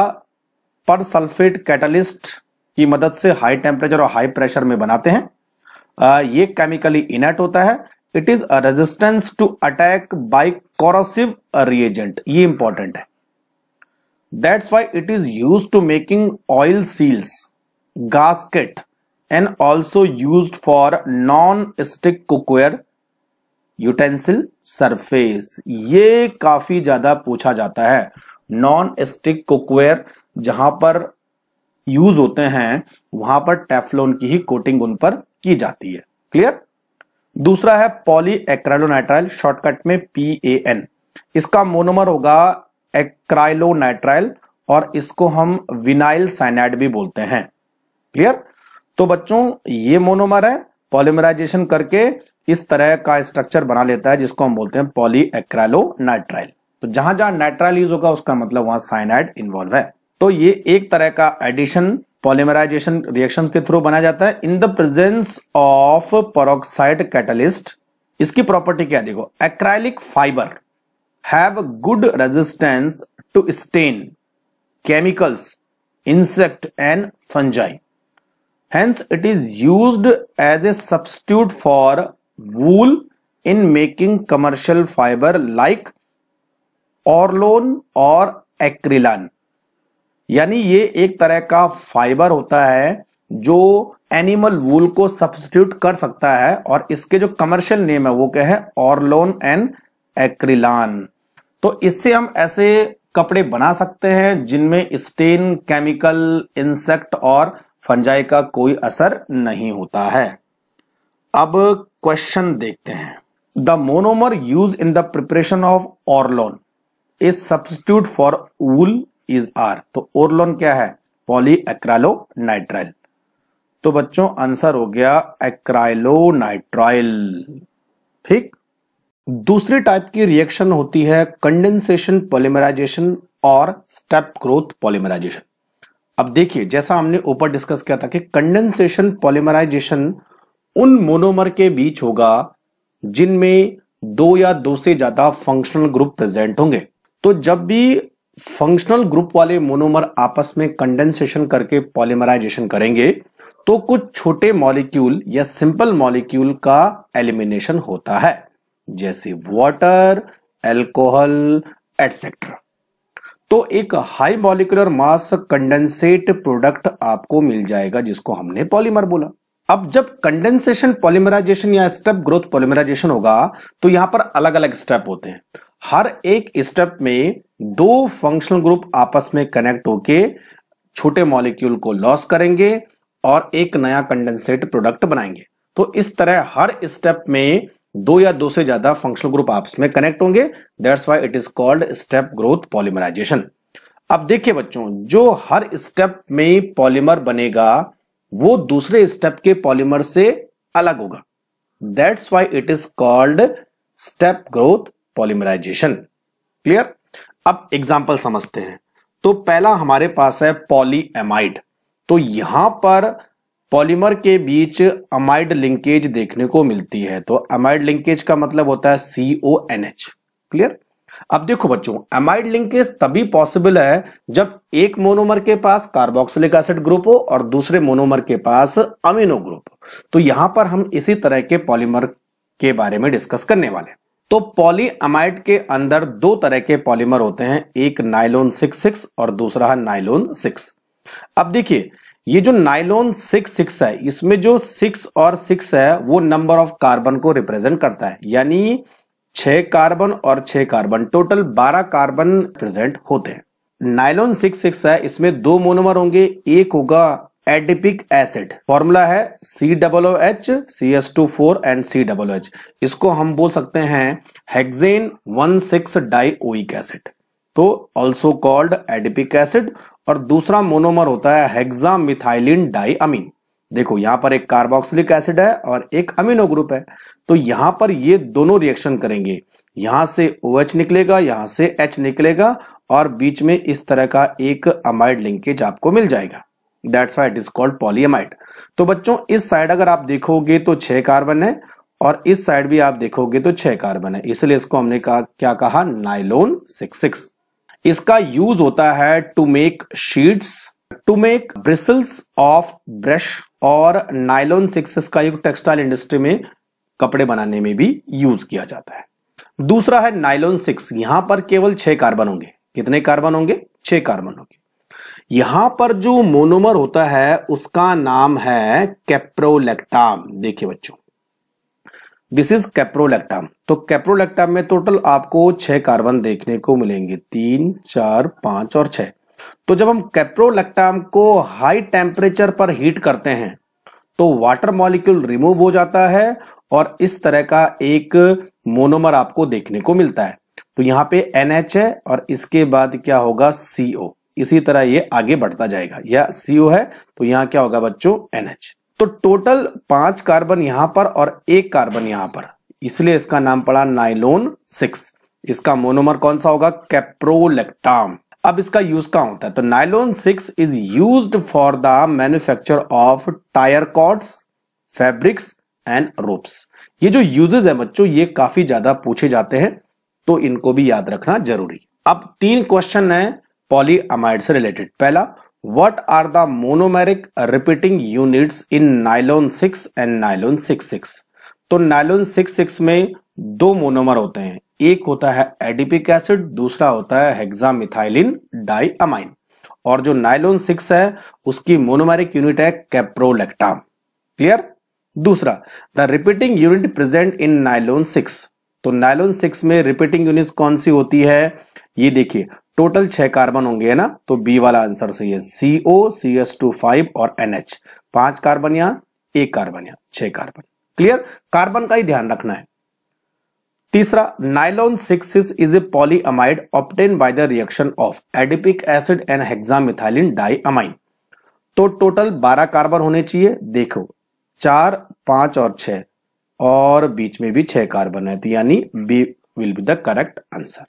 पर सल्फेट कैटलिस्ट की मदद से हाई टेम्परेचर और हाई प्रेशर में बनाते हैं ये केमिकली इनेट होता है it is resistance to attack by corrosive reagent ये इंपॉर्टेंट है that's why it is use to making oil seals gasket and also use for non stick cookware utensil surface ये काफी ज्यादा पूछा जाता है नॉन स्टिक कुकवेयर जहां पर यूज होते हैं वहां पर टेफलोन की ही कोटिंग उन पर की जाती है क्लियर दूसरा है पॉली एक्राइलोनाइट्राइल शॉर्टकट में पी ए एन इसका मोनोमर होगा एक्राइलोनाइट्राइल और इसको हम विनाइल साइनाइड भी बोलते हैं क्लियर तो बच्चों ये मोनोमर है पॉलीमराइजेशन करके इस तरह का स्ट्रक्चर बना लेता है जिसको हम बोलते हैं पॉली एक्रेलो नाइट्राइल तो जहां जहां नाइट्राइल यूज होगा उसका मतलब वहां साइनाइड इन्वॉल्व है तो ये एक तरह का एडिशन पॉलीमराइजेशन रिएक्शन के थ्रू बनाया जाता है in the presence of peroxide catalyst इसकी प्रॉपर्टी क्या देखो acrylic fibre have good resistance to stain chemicals insect and fungi hence it is used as a substitute for wool in making commercial fiber like orlon और एक्रिलन यानी ये एक तरह का fibre होता है जो एनिमल वूल को सब्सटीट्यूट कर सकता है और इसके जो कमर्शियल नेम है वो क्या है ऑर्लोन एंड एक्रिलान तो इससे हम ऐसे कपड़े बना सकते हैं जिनमें स्टेन केमिकल इंसेक्ट और फंजाई का कोई असर नहीं होता है अब क्वेश्चन देखते हैं the monomer use in the preparation of Orlon is substitute for wool is are तो ओरलोन क्या है पॉली एक्राइलो नाइट्राइल तो बच्चों आंसर हो गया एक्राइलो नाइट्राइल ठीक दूसरी टाइप की रिएक्शन होती है कंडेंसेशन पॉलीमराइजेशन और स्टेप ग्रोथ पॉलीमराइजेशन अब देखिए जैसा हमने ऊपर डिस्कस किया था कि कंडेंसेशन पॉलीमराइजेशन उन मोनोमर के बीच होगा जिनमें दो या दो से ज्यादा फंक्शनल ग्रुप प्रेजेंट होंगे तो जब भी फंक्शनल ग्रुप वाले मोनोमर आपस में कंडेंसेशन करके पॉलीमराइजेशन करेंगे तो कुछ छोटे मॉलिक्यूल या सिंपल मॉलिक्यूल का एलिमिनेशन होता है जैसे वाटर एल्कोहल एटसेट्रा तो एक high molecular mass condensate product आपको मिल जाएगा जिसको हमने पॉलीमर बोला अब जब कंडेंसेशन पॉलीमराइजेशन या स्टेप ग्रोथ पॉलीमराइजेशन होगा तो यहां पर अलग अलग स्टेप होते हैं हर एक स्टेप में दो फंक्शनल ग्रुप आपस में कनेक्ट होके छोटे मॉलिक्यूल को लॉस करेंगे और एक नया कंडेंसेट प्रोडक्ट बनाएंगे तो इस तरह हर स्टेप में दो या दो से ज्यादा फंक्शनल ग्रुप आपस में कनेक्ट होंगे that's why it is called step growth polymerisation अब देखिए बच्चों जो हर स्टेप में पॉलीमर बनेगा वो दूसरे स्टेप के पॉलीमर से अलग होगा that's why it is called step growth polymerisation clear अब एग्जाम्पल समझते हैं तो पहला हमारे पास है पॉलीएमाइड तो यहां पर पॉलीमर के बीच अमाइड लिंकेज देखने को मिलती है तो अमाइड लिंकेज का मतलब होता है सीओ एच क्लियर अब देखो बच्चों अमाइड लिंकेज तभी पॉसिबल है जब एक मोनोमर के पास कार्बोक्सिलिक एसिड ग्रुप हो और दूसरे मोनोमर के पास अमीनो ग्रुप तो यहां पर हम इसी तरह के पॉलीमर के बारे में डिस्कस करने वाले तो पॉलीअमाइड के अंदर दो तरह के पॉलीमर होते हैं एक नाइलोन सिक्स सिक्स और दूसरा है नाइलोन सिक्स अब देखिए ये जो नाइलोन सिक्स सिक्स है इसमें जो सिक्स और सिक्स है वो नंबर ऑफ कार्बन को रिप्रेजेंट करता है यानी छह कार्बन और छह कार्बन टोटल बारह कार्बन प्रेजेंट होते हैं नाइलॉन सिक्स सिक्स है इसमें दो मोनोमर होंगे एक होगा एडिपिक एसिड फॉर्मूला है C double H C S two four and C double H इसको हम बोल सकते हैं hexane one six di oic acid तो ऑल्सो कॉल्ड एडिपिक एसिड और दूसरा मोनोमर होता है हेक्सा मिथाइलिन डाई अमीन देखो यहां पर एक कार्बोक्सिलिक एसिड है और एक अमीनो ग्रुप है तो यहां पर ये दोनों रिएक्शन करेंगे यहां से ओ OH निकलेगा यहां से एच निकलेगा और बीच में इस तरह का एक अमाइड लिंकेज आपको मिल जाएगा that's why it is called polyamide तो बच्चों इस साइड अगर आप देखोगे तो छह कार्बन है और इस साइड भी आप देखोगे तो छह कार्बन है इसलिए इसको हमने कहा क्या कहा नाइलोन सिक्स सिक्स इसका यूज होता है to make sheets to make bristles of brush और नाइलॉन सिक्स का एक टेक्सटाइल इंडस्ट्री में कपड़े बनाने में भी यूज किया जाता है दूसरा है नाइलॉन सिक्स यहां पर केवल छह कार्बन होंगे कितने कार्बन होंगे छह कार्बन होंगे यहां पर जो मोनोमर होता है उसका नाम है कैप्रोलेक्टाम देखिए बच्चों दिस इज कैप्रोलेक्टाम तो कैप्रोलेक्टाम में टोटल आपको छह कार्बन देखने को मिलेंगे तीन चार पांच और छह तो जब हम कैप्रोलेक्टाम को हाई टेम्परेचर पर हीट करते हैं तो वाटर मॉलिक्यूल रिमूव हो जाता है और इस तरह का एक मोनोमर आपको देखने को मिलता है तो यहाँ पे NH है और इसके बाद क्या होगा CO इसी तरह ये आगे बढ़ता जाएगा या CO है तो यहां क्या होगा बच्चों NH तो टोटल पांच कार्बन यहां पर और एक कार्बन यहां पर इसलिए इसका नाम पड़ा नाइलोन सिक्स इसका मोनोमर कौन सा होगा कैप्रोलेक्टाम अब इसका यूज क्या होता है तो nylon six is use for the manufacture of tyre cords fabrics and ropes ये जो यूजेज है बच्चों ये काफी ज्यादा पूछे जाते हैं तो इनको भी याद रखना जरूरी अब तीन क्वेश्चन है पॉलीअमाइड से रिलेटेड पहला What are the monomeric repeating units in nylon 6 and nylon 66? तो नायलॉन 66 में दो मोनोमर होते हैं एक होता है एडिपिक एसिड दूसरा होता है हेक्सामिथाइलिन डाइअमाइन और जो नाइलोन 6 है उसकी मोनोमेरिक यूनिट है कैप्रोलेक्टाम क्लियर दूसरा the repeating unit present in nylon 6 तो नाइलोन 6 में रिपीटिंग यूनिट कौन सी होती है ये देखिए टोटल छह कार्बन होंगे है ना तो बी वाला आंसर सही है C O C S two five और एनएच पांच कार्बन या एक कार्बन या छह कार्बन क्लियर कार्बन का ही ध्यान रखना है तीसरा nylon six is a poly amide obtain by the reaction of adipic acid and hexamethylene amine तो टोटल 12 कार्बन होने चाहिए देखो चार पांच और छह और बीच में भी छह कार्बन है तो यानी B will be the correct answer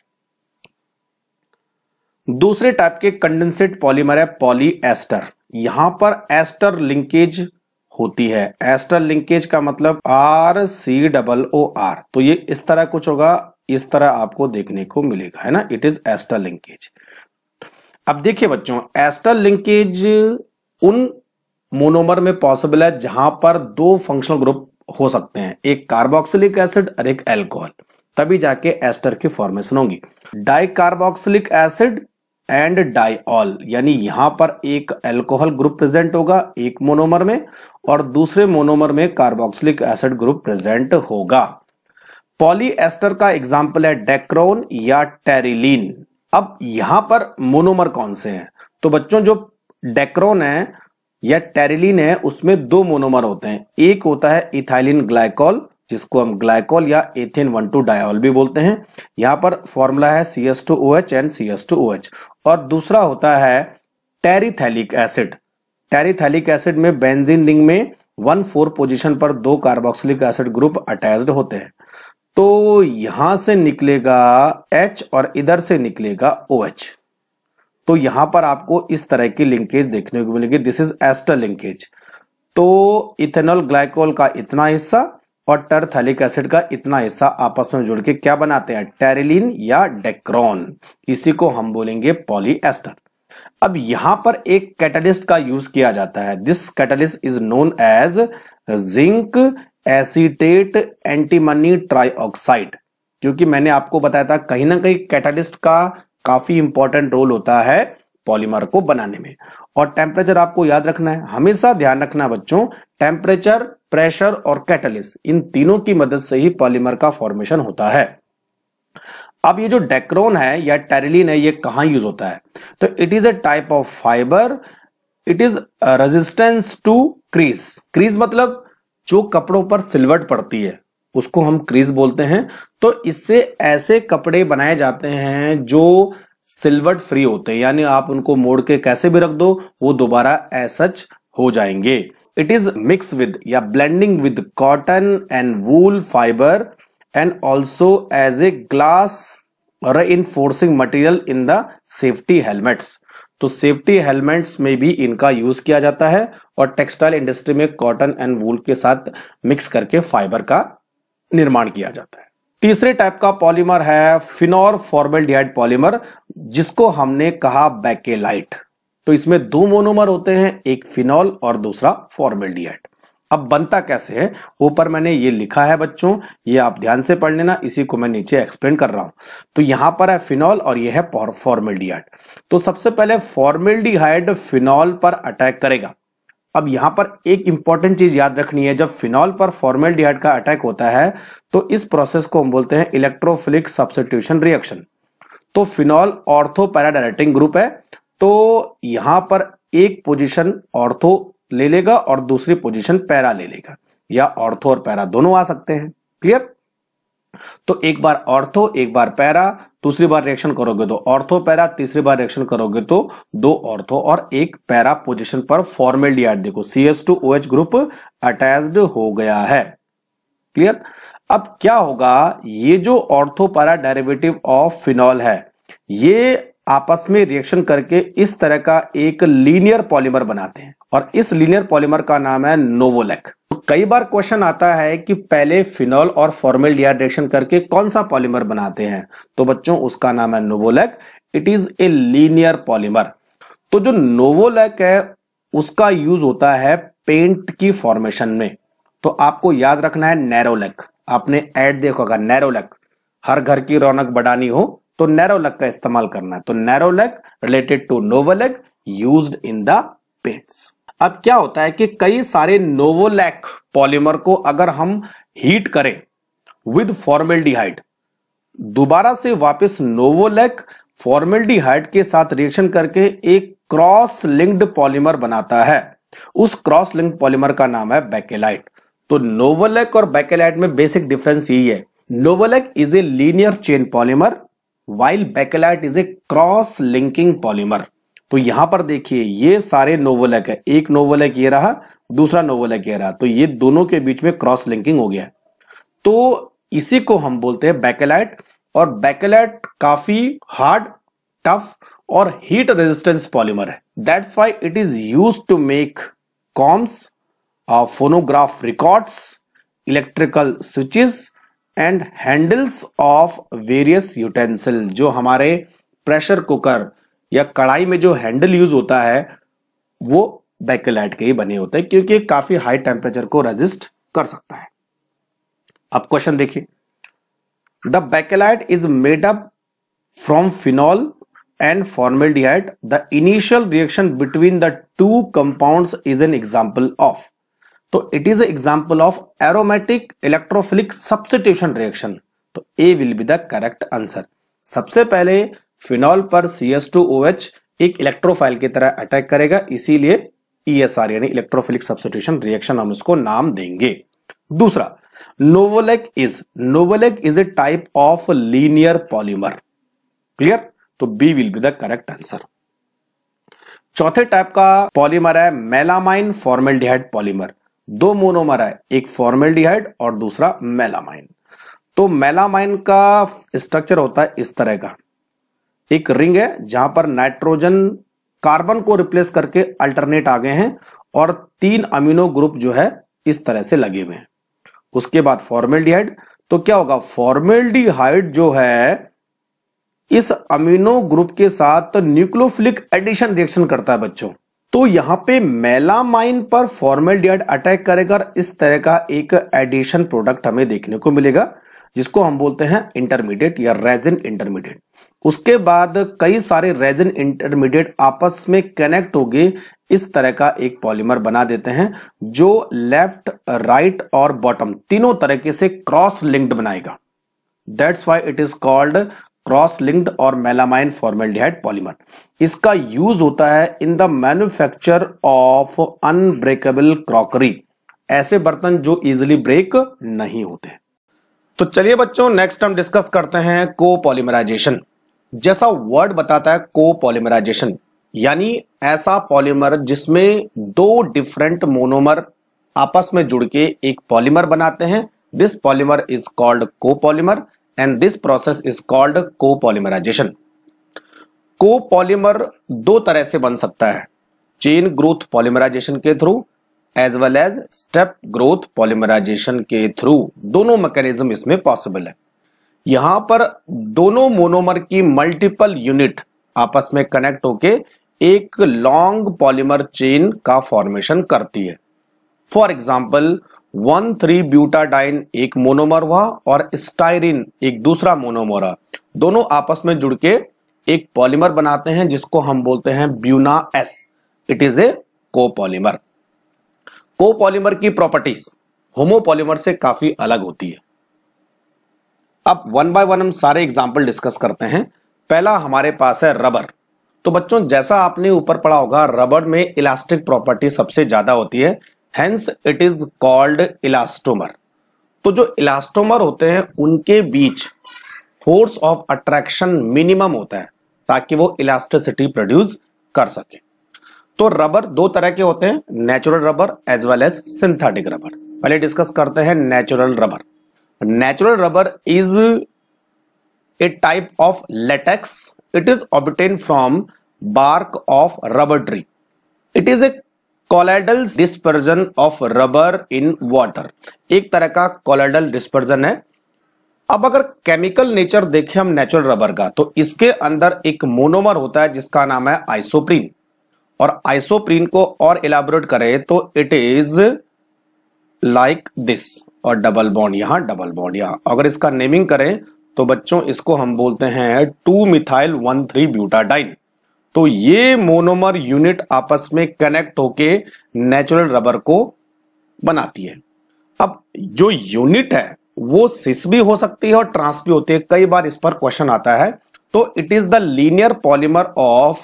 दूसरे टाइप के कंडेंसेट पॉलीमर है पॉली एस्टर यहां पर एस्टर लिंकेज होती है एस्टर लिंकेज का मतलब R C double O R तो ये इस तरह कुछ होगा इस तरह आपको देखने को मिलेगा है ना इट इज एस्टर लिंकेज अब देखिए बच्चों एस्टर लिंकेज उन मोनोमर में पॉसिबल है जहां पर दो फंक्शनल ग्रुप हो सकते हैं एक कार्बोक्सिलिक एसिड और एक एल्कोहल तभी जाके एस्टर की फॉर्मेशन होगी डाइकार्बोक्सिलिक एसिड एंड डाइऑल यानी यहां पर एक एल्कोहल ग्रुप प्रेजेंट होगा एक मोनोमर में और दूसरे मोनोमर में कार्बोक्सिलिक एसिड ग्रुप प्रेजेंट होगा पॉलीएस्टर का एग्जाम्पल है डेक्रोन या टेरिलीन अब यहां पर मोनोमर कौन से हैं तो बच्चों जो डेक्रोन है या टेरिलीन है उसमें दो मोनोमर होते हैं एक होता है इथाइलिन ग्लाइकॉल जिसको हम ग्लाइकोल या एथेन वन टू डायल भी बोलते हैं यहाँ पर फॉर्मूला है C S two O H and C S two O H और दूसरा होता है टेरिथैलिक एसिड टेरिथैलिक एसिड में बेंजीन रिंग में वन फोर पोजिशन पर दो कार्बोक्सिलिक एसिड ग्रुप अटैच होते हैं तो यहां से निकलेगा एच और इधर से निकलेगा ओ एच तो यहां पर आपको इस तरह की लिंकेज देखने को मिलेगी दिस इज एस्टर लिंकेज तो इथेनॉल ग्लाइकोल का इतना हिस्सा और टर्थलिक एसिड का इतना हिस्सा आपस में जुड़ के क्या बनाते हैं टेरिलीन या डेक्रॉन इसी को हम बोलेंगे पॉलीएस्टर अब यहां पर एक कैटलिस्ट का यूज किया जाता है this catalyst is known as zinc acetate antimony trioxide क्योंकि मैंने आपको बताया था कहीं ना कहीं कैटलिस्ट का काफी इंपॉर्टेंट रोल होता है पॉलीमर को बनाने में और टेम्परेचर आपको याद रखना है हमेशा ध्यान रखना बच्चों टेम्परेचर प्रेशर और कैटलिस इन तीनों की मदद से ही पॉलीमर का फॉर्मेशन होता है अब ये जो डेक्रोन है या टेरिलीन है ये कहां यूज होता है तो it is a type of fibre it is resistance to crease crease मतलब जो कपड़ों पर सिलवट पड़ती है उसको हम क्रीज बोलते हैं तो इससे ऐसे कपड़े बनाए जाते हैं जो सिल्वर फ्री होते हैं यानी आप उनको मोड़ के कैसे भी रख दो वो दोबारा एसच हो जाएंगे इट इज मिक्स विद या blending with cotton and wool fibre and also as a glass reinforcing material in the safety helmets तो सेफ्टी हेलमेट्स में भी इनका यूज किया जाता है और टेक्सटाइल इंडस्ट्री में कॉटन एंड वूल के साथ मिक्स करके फाइबर का निर्माण किया जाता है तीसरे टाइप का पॉलीमर है फिनोर फॉर्मल पॉलीमर जिसको हमने कहा बैकेलाइट तो इसमें दो मोनोमर होते हैं एक फिनॉल और दूसरा फॉर्मल अब बनता कैसे है ऊपर मैंने ये लिखा है बच्चों ये आप ध्यान से पढ़ लेना इसी को मैं नीचे एक्सप्लेन कर रहा हूं तो यहां पर है फिनॉल और ये है फॉर्मेल तो सबसे पहले फॉर्मेल फिनॉल पर अटैक करेगा अब यहां पर एक इंपॉर्टेंट चीज याद रखनी है जब फिनॉल पर फॉर्मेल का अटैक होता है तो इस प्रोसेस को हम बोलते हैं इलेक्ट्रोफिलिक सब्सिट्यूशन रिएक्शन तो फिनॉल ऑर्थो पैराडाइटिंग ग्रुप है तो यहां पर एक पोजीशन ऑर्थो ले लेगा और दूसरी पोजीशन पैरा ले लेगा या ऑर्थो और पैरा दोनों आ सकते हैं क्लियर तो एक बार ऑर्थो एक बार पैरा दूसरी बार रिएक्शन करोगे तो ऑर्थो पैरा तीसरी बार रिएक्शन करोगे तो दो ऑर्थो और एक पैरा पोजिशन पर फॉर्मेल देखो C S two O H group attach हो गया है क्लियर अब क्या होगा ये जो ortho para derivative of phenol है ये आपस में रिएक्शन करके इस तरह का एक लीनियर पॉलीमर बनाते हैं और इस लीनियर पॉलीमर का नाम है नोवोलेक कई बार क्वेश्चन आता है कि पहले फिनॉल और फॉर्मेल डिहाइड्रेशन करके कौन सा पॉलीमर बनाते हैं तो बच्चों उसका नाम है novolac it is a linear polymer तो जो नोवोलैक है उसका यूज होता है पेंट की फॉर्मेशन में तो आपको याद रखना है नैरोलैक आपने एड देखा होगा नैरोलैक हर घर की रौनक बढ़ानी हो तो नैरोलैक का इस्तेमाल करना है तो Nerolac related to novolac use in the paints अब क्या होता है कि कई सारे नोवोलैक पॉलीमर को अगर हम हीट करें विद फॉर्मेल्डिहाइड दोबारा से वापस नोवोलैक फॉर्मेल्डिहाइड के साथ रिएक्शन करके एक क्रॉस लिंक्ड पॉलीमर बनाता है उस क्रॉस लिंक्ड पॉलीमर का नाम है बैकेलाइट तो नोवोलैक और बैकेलाइट में बेसिक डिफरेंस यही है novolac is a linear chain polymer while bakelite is a cross linking polymer तो यहां पर देखिए ये सारे नोवलक है एक नोवलक ये रहा दूसरा नोवोलैक ये रहा तो ये दोनों के बीच में क्रॉस लिंकिंग हो गया तो इसी को हम बोलते हैं बैकेलाइट और बैकेलाइट काफी हार्ड टफ और हीट रेजिस्टेंस पॉलीमर है that's why it is use to make combs phonograph records electrical switches and handles of various utensil जो हमारे प्रेशर कुकर या कढ़ाई में जो हैंडल यूज होता है वो बैकेलाइट के ही बने होते हैं क्योंकि काफी हाई टेम्परेचर को रजिस्ट कर सकता है अब क्वेश्चन देखिए the bakelite is made up from phenol and formaldehyde the initial reaction between the two compound is an example of तो it is example of aromatic electrophilic substitution reaction तो A will be the correct answer सबसे पहले phenol पर C S two O H एक electrophile की तरह attack करेगा इसीलिए ईएसआर e यानी इलेक्ट्रोफिलिक सब्सिट्यूशन रिएक्शन हम इसको नाम देंगे दूसरा novolac is नोवोलेक is a type of linear polymer clear तो B will be the correct answer चौथे टाइप का पॉलीमर है मेलामाइन फॉर्मेल्डिहाइड पॉलीमर दो मोनोमर है एक फॉर्मेल्डिहाइड और दूसरा मेलामाइन तो मेलामाइन का स्ट्रक्चर होता है इस तरह का एक रिंग है जहां पर नाइट्रोजन कार्बन को रिप्लेस करके अल्टरनेट आ गए हैं और तीन अमीनो ग्रुप जो है इस तरह से लगे हुए हैं उसके बाद फॉर्मेल्डिहाइड तो क्या होगा फॉर्मेल्डिहाइड जो है इस अमीनो ग्रुप के साथ न्यूक्लोफिलिक एडिशन रिएक्शन करता है बच्चों तो यहां पे मेलामाइन पर फॉर्मेल्डिहाइड अटैक करेगा इस तरह का एक एडिशन प्रोडक्ट हमें देखने को मिलेगा जिसको हम बोलते हैं इंटरमीडिएट या रेजिन इंटरमीडिएट उसके बाद कई सारे रेजिन इंटरमीडिएट आपस में कनेक्ट होगी इस तरह का एक पॉलीमर बना देते हैं जो लेफ्ट राइट और बॉटम तीनों तरीके से क्रॉस लिंक्ड बनाएगा that's why it is called cross linked और मेलामाइन फॉर्मेल्डिहाइड पॉलीमर इसका यूज होता है in the manufacture of unbreakable crockery ऐसे बर्तन जो इजिली ब्रेक नहीं होते तो चलिए बच्चों नेक्स्ट हम डिस्कस करते हैं को पॉलीमराइजेशन जैसा वर्ड बताता है को पॉलीमराइजेशन यानी ऐसा पॉलीमर जिसमें दो डिफरेंट मोनोमर आपस में जुड़ के एक पॉलीमर बनाते हैं this polymer is called copolymer and this process is called copolymerization copolymer दो तरह से बन सकता है चेन ग्रोथ पॉलीमराइजेशन के through as well as step growth polymerization के थ्रू दोनों मैकेनिज्म इसमें पॉसिबल है यहां पर दोनों मोनोमर की मल्टीपल यूनिट आपस में कनेक्ट होके एक लॉन्ग पॉलीमर चेन का फॉर्मेशन करती है for example one three butadiene एक मोनोमर हुआ और स्टाइरिन एक दूसरा मोनोमर दोनों आपस में जुड़ के एक पॉलीमर बनाते हैं जिसको हम बोलते हैं buna S it is a copolymer copolymer की प्रॉपर्टीज होमोपॉलीमर से काफी अलग होती है अब वन बाय वन हम सारे एग्जाम्पल डिस्कस करते हैं पहला हमारे पास है रबर तो बच्चों जैसा आपने ऊपर पढ़ा होगा रबर में इलास्टिक प्रॉपर्टी सबसे ज्यादा होती है hence it is called elastomer तो जो इलास्टोमर होते हैं उनके बीच फोर्स ऑफ अट्रैक्शन मिनिमम होता है ताकि वो इलास्टिसिटी प्रोड्यूस कर सके तो रबर दो तरह के होते हैं natural rubber as well as synthetic rubber पहले डिस्कस करते हैं natural rubber natural rubber is a type of latex it is obtain from bark of rubber tree it is a colloidal dispersion of rubber in water एक तरह का कॉलेडल dispersion है अब अगर chemical nature देखें हम नेचुरल रबर का तो इसके अंदर एक मोनोमर होता है जिसका नाम है आइसोप्रीन और आइसोप्रीन को और इलाबोरेट करें तो इट इज लाइक दिस और डबल बॉन्ड यहाँ डबल बॉन्ड यहाँ अगर इसका नेमिंग करें तो बच्चों इसको हम बोलते हैं two methyl one three butadiene तो ये मोनोमर यूनिट आपस में कनेक्ट होके नेचुरल रबर को बनाती है अब जो यूनिट है वो सिस भी हो सकती है और ट्रांस भी होती है कई बार इस पर क्वेश्चन आता है तो it is the linear polymer of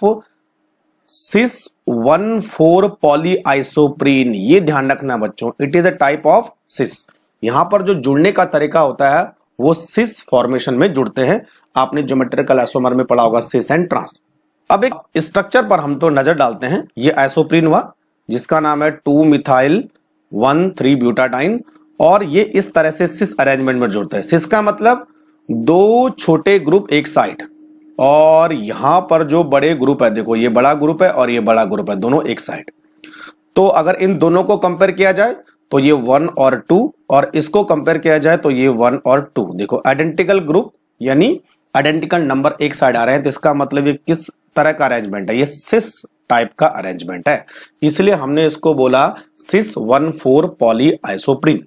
cis one four polyisoprene ये ध्यान रखना बच्चों it is a type of cis यहां पर जो जुड़ने का तरीका होता है वो सिस फॉर्मेशन में जुड़ते हैं आपने ज्योमेट्रिकल एसोमर में पढ़ा होगा सिस एंड ट्रांस अब एक स्ट्रक्चर पर हम तो नजर डालते हैं ये एसोप्रीन हुआ जिसका नाम है two methyl one three butadiene और ये इस तरह से सिस अरेंजमेंट में जुड़ते हैं सिस का मतलब दो छोटे ग्रुप एक साइड और यहां पर जो बड़े ग्रुप है देखो ये बड़ा ग्रुप है और ये बड़ा ग्रुप है दोनों एक साइड तो अगर इन दोनों को कंपेयर किया जाए तो ये वन और टू और इसको कंपेयर किया जाए तो ये वन और टू देखो आइडेंटिकल ग्रुप यानी आइडेंटिकल नंबर एक साइड आ रहे हैं तो इसका मतलब ये किस तरह का अरेंजमेंट है ये सिस टाइप का अरेंजमेंट है इसलिए हमने इसको बोला cis one four polyisoprene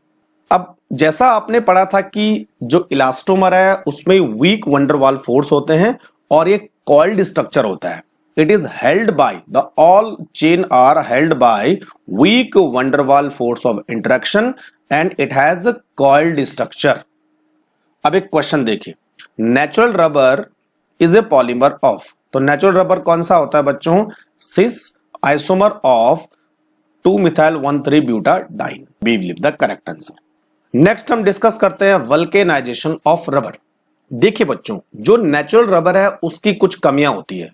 अब जैसा आपने पढ़ा था कि जो इलास्टोमर है उसमें वीक वंडरवाल फोर्स होते हैं और ये कॉल्ड स्ट्रक्चर होता है it is held by the all chain are held by weak van der Waal force of interaction and it has अब एक क्वेश्चन देखिए natural rubber is a polymer of तो नेचुरल रबर कौन सा होता है बच्चों cis isomer of two methyl one three butadiene believe the correct answer next हम डिस्कस करते हैं वल्केनाइजेशन ऑफ रबर देखिए बच्चों जो नेचुरल रबर है उसकी कुछ कमियां होती है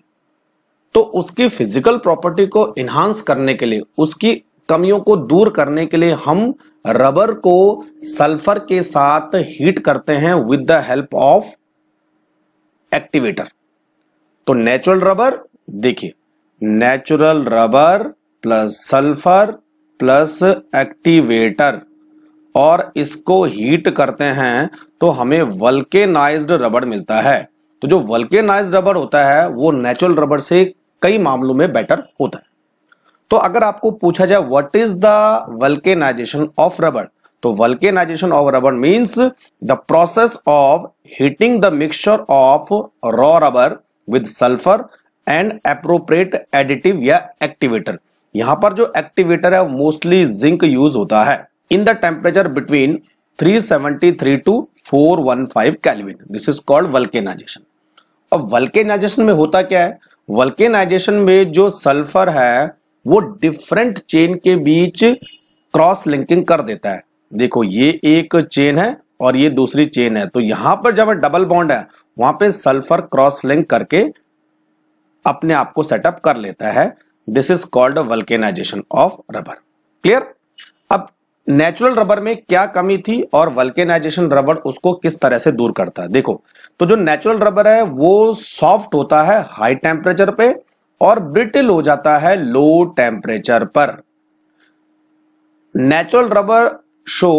तो उसकी फिजिकल प्रॉपर्टी को एनहांस करने के लिए उसकी कमियों को दूर करने के लिए हम रबर को सल्फर के साथ हीट करते हैं with the help of activator तो नेचुरल रबर देखिए natural rubber plus sulphur plus activator और इसको हीट करते हैं तो हमें वल्केनाइज्ड रबर मिलता है तो जो वल्केनाइज्ड रबर होता है वो नेचुरल रबर से कई मामलों में बेटर होता है तो अगर आपको पूछा जाए what is the vulcanization of rubber तो vulcanization of rubber means the process of heating the mixture of raw rubber with sulphur and appropriate additive या एक्टिवेटर यहां पर जो एक्टिवेटर है मोस्टली जिंक यूज होता है in the temperature between 373 to 415 kelvin this is called vulcanization अब vulcanization में होता क्या है वल्केनाइजेशन में जो सल्फर है वो डिफरेंट चेन के बीच क्रॉस लिंकिंग कर देता है देखो ये एक चेन है और ये दूसरी चेन है तो यहां पर जब डबल बॉन्ड है वहां पे सल्फर क्रॉस लिंक करके अपने आप को सेटअप कर लेता है this is called vulcanization of rubber clear natural rubber में क्या कमी थी और वल्केनाइजेशन रबर उसको किस तरह से दूर करता है देखो तो जो नेचुरल रबर है वो सॉफ्ट होता है हाई टेम्परेचर पे और ब्रिटिल हो जाता है लो टेम्परेचर पर natural rubber show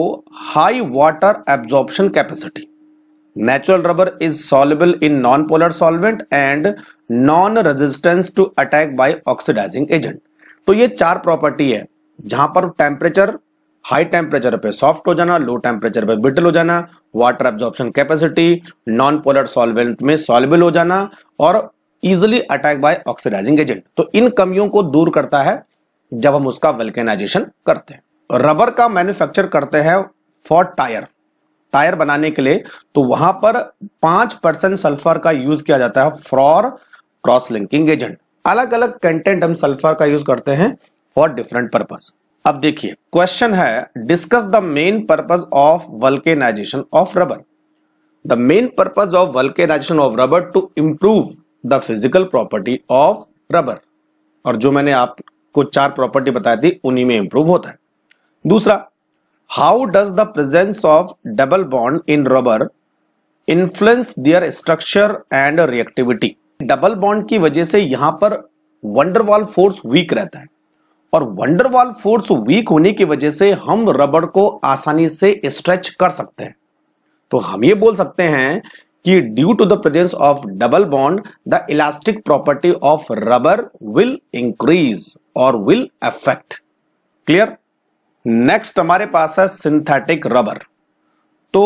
high water absorption capacity natural rubber is soluble in non polar solvent and non resistance to attack by oxidizing agent तो ये चार प्रॉपर्टी है जहां पर टेम्परेचर हाई टेम्परेचर पे सॉफ्ट हो जाना लो टेम्परेचर पे ब्रिटल हो जाना water absorption capacity non polar solvent में सॉल्वेबल हो जाना और easily attack by oxidizing agent तो इन कमियों को दूर करता है जब हम उसका वेल्केनाइजेशन करते हैं रबर का मैन्युफैक्चर करते हैं फॉर टायर टायर बनाने के लिए तो वहां पर पांच परसेंट सल्फर का यूज किया जाता है फॉर क्रॉस लिंकिंग एजेंट अलग अलग कंटेंट हम सल्फर का यूज करते हैं फॉर डिफरेंट पर्पज अब देखिए क्वेश्चन है discuss the main purpose of vulcanization of rubber the main purpose of vulcanization of rubber to improve the physical property of rubber और जो मैंने आपको चार प्रॉपर्टी बताई थी उन्हीं में इंप्रूव होता है दूसरा how does the presence of double bond in rubber influence their structure and reactivity double bond की वजह से यहां पर वंडरवॉल फोर्स वीक रहता है और वंडरवाल फोर्स वीक होने की वजह से हम रबड़ को आसानी से स्ट्रेच कर सकते हैं तो हम ये बोल सकते हैं कि due to the presence of double bond the elastic property of rubber will increase और विल अफेक्ट क्लियर नेक्स्ट हमारे पास है सिंथेटिक रबर तो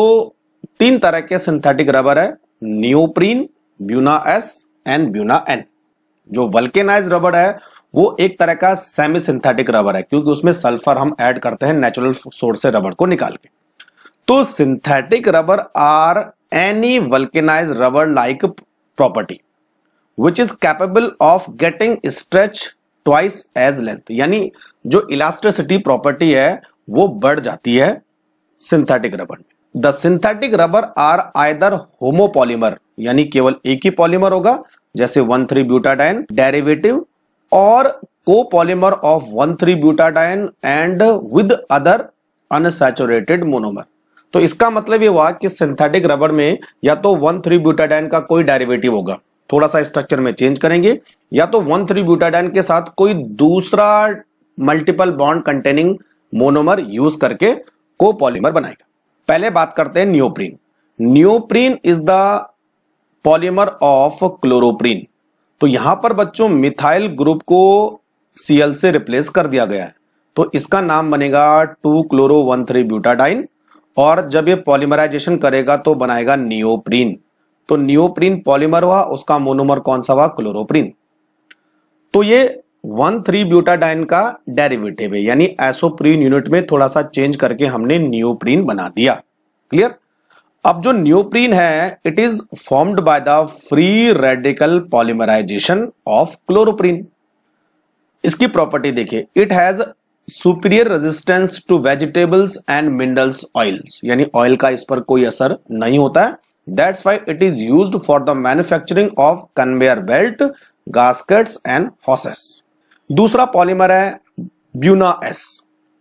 तीन तरह के सिंथेटिक रबर है neoprene buna S and buna N जो वल्केनाइज रबर है वो एक तरह का सेमी सिंथेटिक रबर है क्योंकि उसमें सल्फर हम ऐड करते हैं नेचुरल सोर्स से रबर को निकाल के तो synthetic rubber are any vulcanize rubber like property which is capable of getting stretch twice as length यानी जो इलास्ट्रिसिटी प्रॉपर्टी है वो बढ़ जाती है सिंथेटिक रबर में the synthetic rubber are either homopolymer यानी केवल एक ही पॉलीमर होगा जैसे वन थ्री ब्यूटाडाइन डेरिवेटिव और or of one three butadiene and with other unsaturated monomer तो इसका मतलब ये हुआ कि सिंथेटिक रबर में या तो वन थ्री ब्यूटाटाइन का कोई डेरिवेटिव होगा थोड़ा सा स्ट्रक्चर में चेंज करेंगे या तो वन थ्री ब्यूटाटाइन के साथ कोई दूसरा multiple bond containing monomer use करके कोपॉलीमर बनाएगा पहले बात करते हैं neoprene neoprene is the polymer of chloroprene तो यहां पर बच्चों मिथाइल ग्रुप को सीएल से रिप्लेस कर दिया गया है तो इसका नाम बनेगा two chloro one three butadiene और जब ये पॉलीमराइजेशन करेगा तो बनाएगा नियोप्रीन तो नियोप्रीन पॉलीमर हुआ उसका मोनोमर कौन सा हुआ क्लोरोप्रीन तो ये वन थ्री ब्यूटाडाइन का डेरिवेटिव है यानी एसोप्रीन यूनिट में थोड़ा सा चेंज करके हमने नियोप्रीन बना दिया क्लियर अब जो न्यूप्रीन है it is formed by the free radical polymerization of chloroprene इसकी प्रॉपर्टी देखिए it has superior resistance to vegetables and minerals oils यानी ऑयल का इस पर कोई असर नहीं होता है that's why it is use for the manufacturing of conveyor belt gaskets and hoses दूसरा पॉलीमर है buna S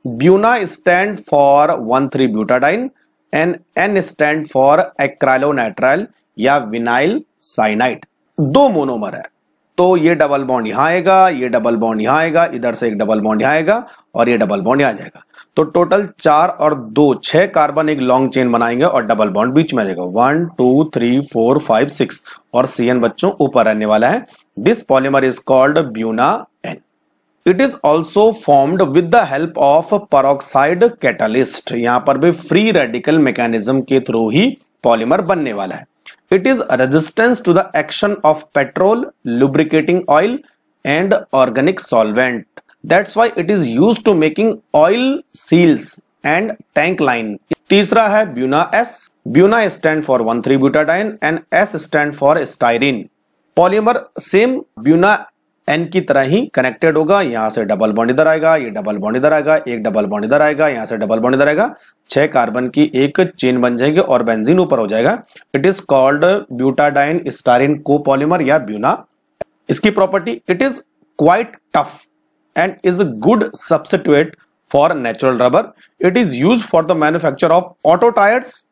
buna stand for one three butadiene N N stand for acrylonitrile या विनाइल साइनाइट दो मोनोमर है तो ये double bond यहां आएगा ये डबल बॉन्ड यहां आएगा इधर से एक डबल बॉन्ड यहां आएगा और ये डबल बॉन्ड यहां जाएगा तो टोटल चार और दो छह कार्बन एक लॉन्ग चेन बनाएंगे और डबल बॉन्ड बीच में जाएगा one two three four five six और सीएन बच्चों ऊपर रहने वाला है this polymer is called buna it is also formed with the help of peroxide catalyst यहां पर भी फ्री रेडिकल मैकेनिज्म के थ्रू ही पॉलीमर बनने वाला है it is resistance to the action of petrol lubricating oil and organic solvent that's why it is use to making oil seals and tank line तीसरा है buna S buna stand for one three butadiene and S stand for styrene polymer same buna N की तरह ही connected होगा यहाँ से double bond इधर आएगा ये डबल बॉन्ड इधर आएगा एक डबल बॉन्ड इधर आएगा यहाँ से डबल बॉन्ड इधर आएगा छह कार्बन की एक चेन बन जाएगी और बेंजीन ऊपर हो जाएगा it is called butadiene styrene copolymer या ब्यूना इसकी property it is quite tough and is good substitute for natural rubber it is use for the manufacture of auto tyres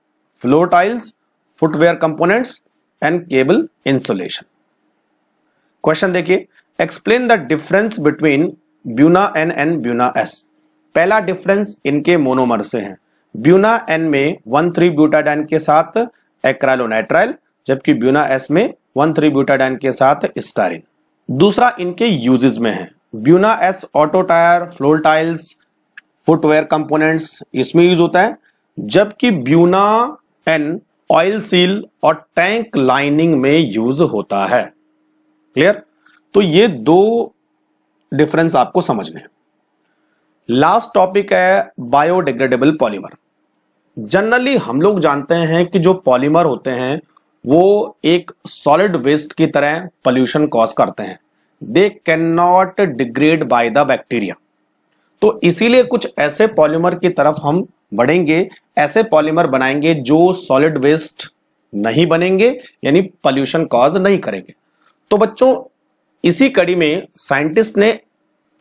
floor tiles footwear components and cable insulation question देखिए explain the difference between buna N and buna S पहला difference इनके monomer से है buna N में one three butadiene के साथ acrylonitrile जबकि buna S में वन थ्री ब्यूटाडाइन के साथ स्टारिन दूसरा इनके यूजेस में है buna S auto tyre floor tiles footwear components इसमें यूज होता है जबकि ब्यूना एन ऑयल सील और टैंक लाइनिंग में यूज होता है क्लियर तो ये दो डिफरेंस आपको समझने हैं लास्ट टॉपिक है बायोडिग्रेडेबल पॉलीमर जनरली हम लोग जानते हैं कि जो पॉलीमर होते हैं वो एक सॉलिड वेस्ट की तरह पोल्यूशन कॉज करते हैं they can not degrade by the bacteria तो इसीलिए कुछ ऐसे पॉलीमर की तरफ हम बढ़ेंगे ऐसे पॉलीमर बनाएंगे जो सॉलिड वेस्ट नहीं बनेंगे यानी पॉल्यूशन कॉज नहीं करेंगे तो बच्चों इसी कड़ी में साइंटिस्ट ने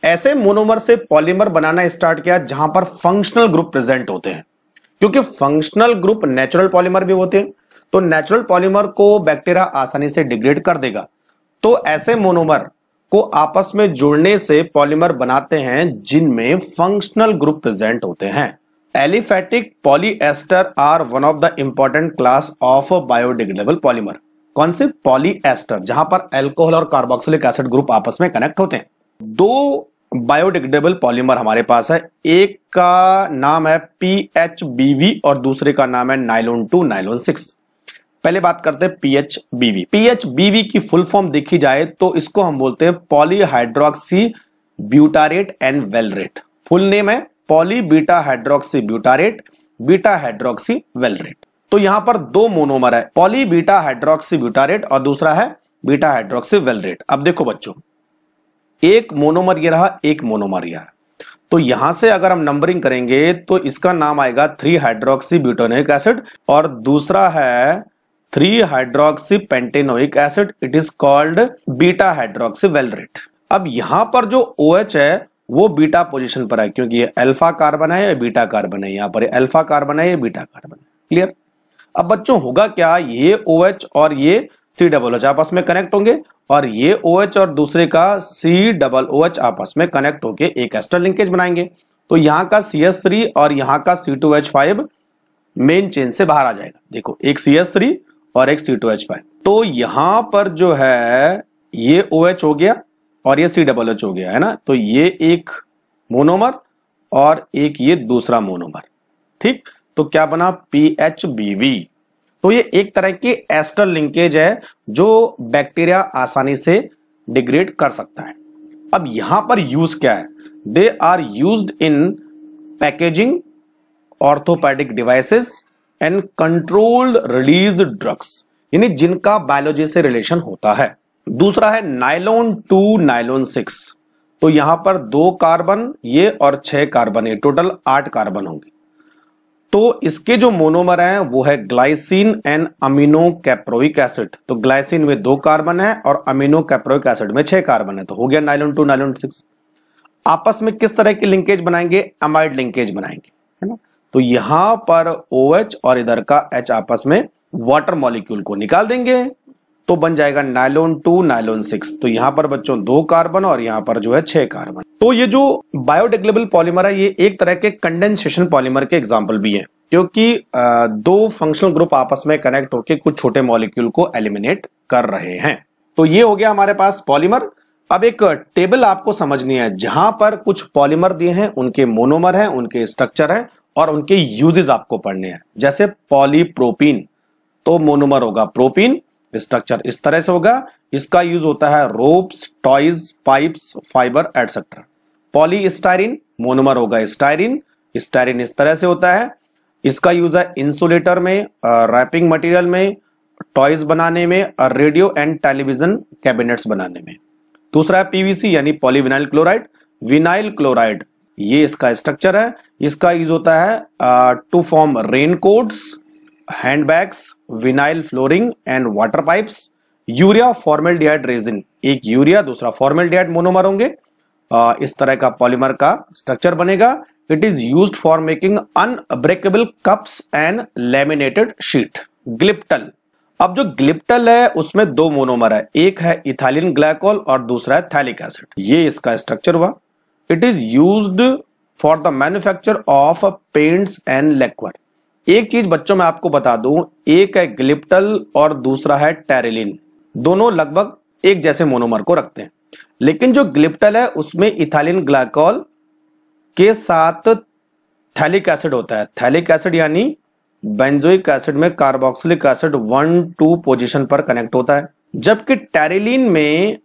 ऐसे मोनोमर से पॉलीमर बनाना स्टार्ट किया जहां पर फंक्शनल ग्रुप प्रेजेंट होते हैं क्योंकि फंक्शनल ग्रुप नेचुरल पॉलीमर भी होते हैं तो नेचुरल पॉलीमर को बैक्टीरिया आसानी से डिग्रेड कर देगा तो ऐसे मोनोमर को आपस में जोड़ने से पॉलीमर बनाते हैं जिनमें फंक्शनल ग्रुप प्रेजेंट होते हैं aliphatic polyester are one of the important class of biodegradable polymer कौन से पॉलीएस्टर जहां पर एल्कोहल और कार्बोक्सिलिक एसिड ग्रुप आपस में कनेक्ट होते हैं दो बायोडिग्रेडेबल पॉलीमर हमारे पास है एक का नाम है पी एच बीवी और दूसरे का नाम है नाइलोन टू नाइलोन सिक्स पहले बात करते हैं पीएच बीवी बीवी की फुल फॉर्म देखी जाए तो इसको हम बोलते हैं polyhydroxy butyrate and valerate full name है poly beta hydroxy butyrate beta hydroxy valerate तो यहां पर दो मोनोमर है पॉली बीटा हाइड्रोक्सी ब्यूटारेट और दूसरा है बीटा हाइड्रोक्सी वेलरेट अब देखो बच्चों एक मोनोमर ये रहा एक मोनोमर यार तो यहां से अगर हम नंबरिंग करेंगे तो इसका नाम आएगा थ्री हाइड्रोक्सी ब्यूटोनिक एसिड और दूसरा है three hydroxy pentanoic acid it is called beta hydroxy valerate अब यहां पर जो ओ OH है वो बीटा पोजीशन पर है क्योंकि ये अल्फा कार्बन है या बीटा कार्बन है यहां पर अल्फा कार्बन है या बीटा कार्बन है क्लियर अब बच्चों होगा क्या ये ओ OH और ये सी डबल एच आपस में कनेक्ट होंगे और ये ओ OH और दूसरे का सी डबल ओ एच आपस में कनेक्ट होके एक एस्टर लिंकेज बनाएंगे तो यहाँ का सी एस थ्री और यहाँ का C two H five main chain से बाहर आ जाएगा देखो एक सी एस थ्री और एक सी टू एच फाइव तो यहाँ पर जो है ये ओ OH हो गया और ये सी डबल एच हो गया है ना तो ये एक मोनोमर और एक ये दूसरा मोनोमर ठीक तो क्या बना पीएचबीवी तो ये एक तरह की एस्टर लिंकेज है जो बैक्टीरिया आसानी से डिग्रेड कर सकता है अब यहां पर यूज क्या है they are use in packaging orthopaedic devices and controlled release drugs यानी जिनका बायोलॉजी से रिलेशन होता है दूसरा है नाइलोन टू नाइलोन सिक्स तो यहां पर दो कार्बन ये और छह कार्बन ये टोटल आठ कार्बन होंगे तो इसके जो मोनोमर हैं वो है glycine and amino caproic acid तो ग्लाइसिन में दो कार्बन है और अमीनो कैप्रोइक एसिड में छह कार्बन है तो हो गया नाइलोन टू नाइलोन सिक्स आपस में किस तरह के लिंकेज बनाएंगे अमाइड लिंकेज बनाएंगे है ना तो यहां पर ओ OH और इधर का एच आपस में वाटर मॉलिक्यूल को निकाल देंगे तो बन जाएगा नाइलोन टू नाइलोन सिक्स तो यहां पर बच्चों दो कार्बन और यहां पर जो है छह कार्बन तो ये जो बायोडिग्रेबल पॉलीमर है ये एक तरह के कंडेंसेशन पॉलीमर के एग्जाम्पल भी है क्योंकि दो फंक्शनल ग्रुप आपस में कनेक्ट होकर कुछ छोटे मॉलिक्यूल को एलिमिनेट कर रहे हैं तो ये हो गया हमारे पास पॉलीमर अब एक टेबल आपको समझनी है जहां पर कुछ पॉलीमर दिए हैं उनके मोनोमर हैं उनके स्ट्रक्चर हैं और उनके यूजेस आपको पढ़ने हैं जैसे पॉलीप्रोपीन तो मोनोमर होगा प्रोपीन स्ट्रक्चर इस तरह से होगा इसका यूज होता है ropes toys pipes fibre etcetera polystyrene monomer होगा स्टाइरिन स्टाइरिन इस तरह से होता है इसका यूज है इंसुलेटर में रैपिंग मटेरियल में टॉयज बनाने में और रेडियो एंड टेलीविजन कैबिनेट्स बनाने में दूसरा है पीवीसी यानी पॉलीविनाइल क्लोराइड विनाइल क्लोराइड ये इसका स्ट्रक्चर है इसका यूज होता है to form raincoats handbags vinyl flooring and water pipes urea डिहाइड रेजिन एक यूरिया दूसरा डिहाइड मोनोमर होंगे इस तरह का पॉलीमर का स्ट्रक्चर बनेगा it is use for making unbreakable cups and laminated sheet glyptal अब जो ग्लिप्टल है उसमें दो मोनोमर है एक है इथालियन ग्लाइकोल और दूसरा है थैलिक एसिड ये इसका स्ट्रक्चर हुआ it is used for the manufacture of paints and lacquer एक चीज बच्चों में आपको बता दू एक है ग्लिप्टल और दूसरा है टेरिलिन दोनों लगभग एक जैसे मोनोमर को रखते हैं लेकिन जो ग्लिप्टल है उसमें इथालिन ग्लाइकॉल के साथ थैलिक एसिड होता है थैलिक एसिड यानी बेंजोइक एसिड में carboxylic acid one two position पर कनेक्ट होता है जबकि टेरिलिन में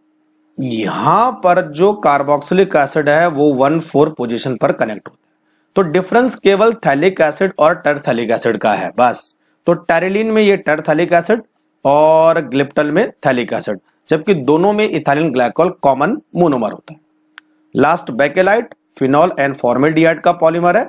यहां पर जो कार्बोक्सिलिक एसिड है वो वन फोर पोजिशन पर कनेक्ट होता है तो डिफरेंस केवल थैलिक एसिड और टरथैलिक एसिड का है बस तो टेरिलिन में ये टरथैलिक एसिड और ग्लिप्टल में थैलिक एसिड जबकि दोनों में इथालिन ग्लाइकोल कॉमन मोनोमर होता है last bakelite phenol and formaldehyde का पॉलीमर है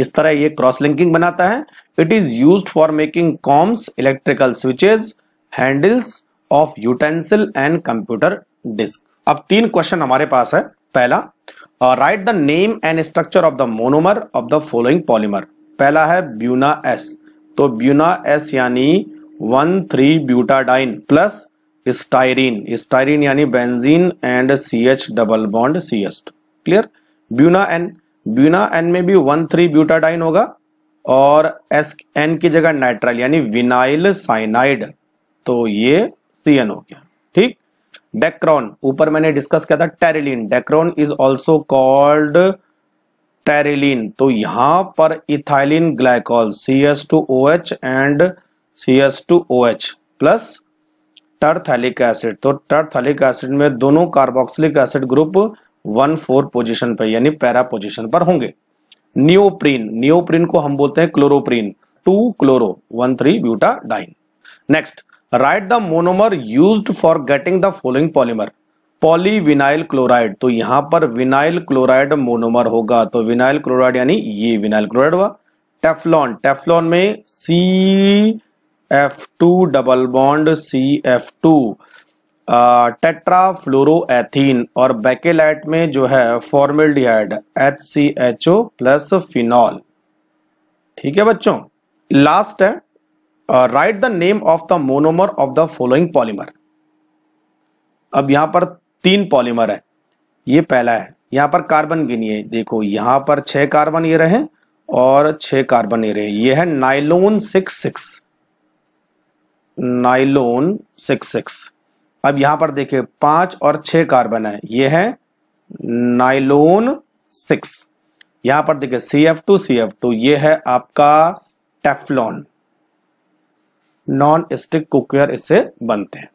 इस तरह ये क्रॉस लिंकिंग बनाता है it is use for making combs electrical switches handles of utensil and computer disk अब तीन क्वेश्चन हमारे पास है पहला write the name and structure of the monomer of the following polymer पहला है ब्यूना एस तो ब्यूना एस यानी one three butadiene plus styrene styrene यानी benzene and C H double bond C S clear buna N buna N में भी one three butadiene होगा और S N की जगह नाइट्राइल यानी विनाइल साइनाइड तो ये सी एन हो गया डेक्रॉन ऊपर मैंने डिस्कस किया था terylene dacron is also called terylene तो यहां पर ethylene glycol C S two O H and C S two O H plus terephthalic acid तो टर्थैलिक एसिड में दोनों carboxylic acid group one four position पर यानी पैरा पोजिशन पर होंगे नियोप्रीन नियोप्रीन को हम बोलते हैं chloroprene two chloro one three butadiene next write the monomer use for getting the following polymer polyvinyl chloride तो यहां पर विनाइल क्लोराइड मोनोमर होगा तो विनाइल क्लोराइड यानी ये विनाइल क्लोराइड हुआ टेफलॉन टेफलॉन में C F two double bond C F two tetra tetrafluoroethene और बैकेलाइट में जो है डिहाइड H C H O plus phenol ठीक है बच्चों लास्ट है write the name of the monomer of the following polymer अब यहां पर तीन पॉलीमर है ये पहला है यहां पर कार्बन गिनिए देखो यहां पर छह कार्बन ये रहे और छह कार्बन ये रहे ये है nylon six six nylon six six अब यहां पर देखिए पांच और छह कार्बन है ये है नाइलोन सिक्स यहां पर देखिए C F two C F two ये है आपका टेफलॉन नॉन स्टिक कुकवेयर इससे बनते हैं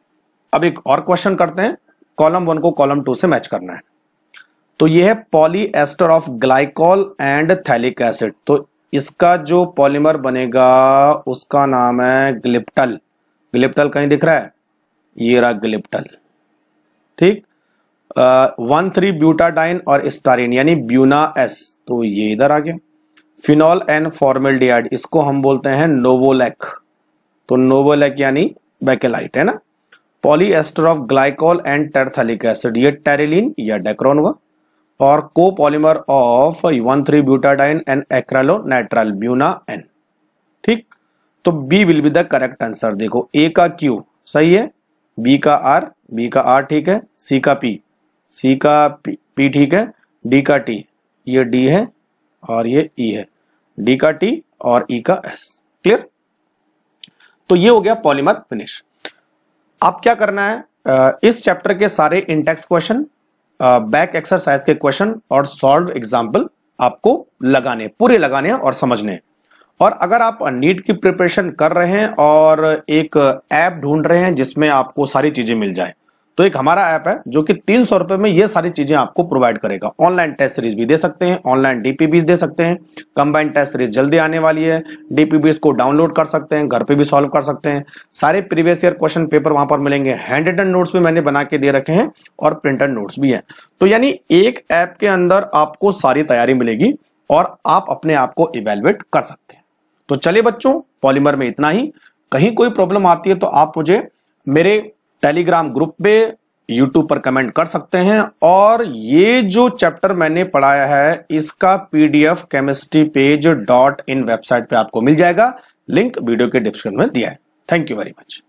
अब एक और क्वेश्चन करते हैं कॉलम वन को कॉलम टू से मैच करना है तो यह है poly polyester of glycol and phthalic acid तो इसका जो पॉलीमर बनेगा उसका नाम है ग्लिप्टल ग्लिप्टल कहीं दिख रहा है ये रहा ग्लिप्टल ठीक वन थ्री ब्यूटाडाइन और स्टारिन यानी ब्यूना एस तो ये इधर आ गया फिनॉल एंड फॉर्मेल इसको हम बोलते हैं नोवोलैक तो नोबलैक यानी बैकेलाइट है ना polyester of glycol and terephthalic acid ये टेरिलिन या डेक्रोन हुआ और copolymer of one three butadiene and acrylonitrile buna N ठीक तो B will be the correct answer देखो ए का क्यू सही है बी का आर बी का आर ठीक है सी का पी सी का पी ठीक है डी का टी ये डी है और ये ई e है डी का टी और ई e का एस क्लियर तो ये हो गया पॉलीमर फिनिश अब क्या करना है इस चैप्टर के सारे इंटेक्स क्वेश्चन बैक एक्सरसाइज के क्वेश्चन और सॉल्व एग्जाम्पल आपको लगाने पूरे लगाने हैं और समझने हैं और अगर आप नीट की प्रिपरेशन कर रहे हैं और एक ऐप ढूंढ रहे हैं जिसमें आपको सारी चीजें मिल जाए तो एक हमारा ऐप है जो कि तीन सौ रुपए में ये सारी चीजें आपको प्रोवाइड करेगा ऑनलाइन टेस्ट सीरीज भी दे सकते हैं ऑनलाइन डीपीबीज दे सकते हैं कंबाइन टेस्ट सीरीज जल्दी आने वाली है डीपीबीज को डाउनलोड कर सकते हैं घर पे भी सॉल्व कर सकते हैं सारे प्रीवियस ईयर क्वेश्चन पेपर वहां पर मिलेंगे हैंड रिटन नोट्स भी मैंने बना के दे रखे हैं और प्रिंटेड नोट्स भी है तो यानी एक ऐप के अंदर आपको सारी तैयारी मिलेगी और आप अपने आप को इवेल्युएट कर सकते हैं तो चले बच्चों पॉलीमर में इतना ही कहीं कोई प्रॉब्लम आती है तो आप मुझे मेरे टेलीग्राम ग्रुप पे यूट्यूब पर कमेंट कर सकते हैं और ये जो चैप्टर मैंने पढ़ाया है इसका PDF chemistry page dot in website पे आपको मिल जाएगा लिंक वीडियो के डिस्क्रिप्शन में दिया है थैंक यू वेरी मच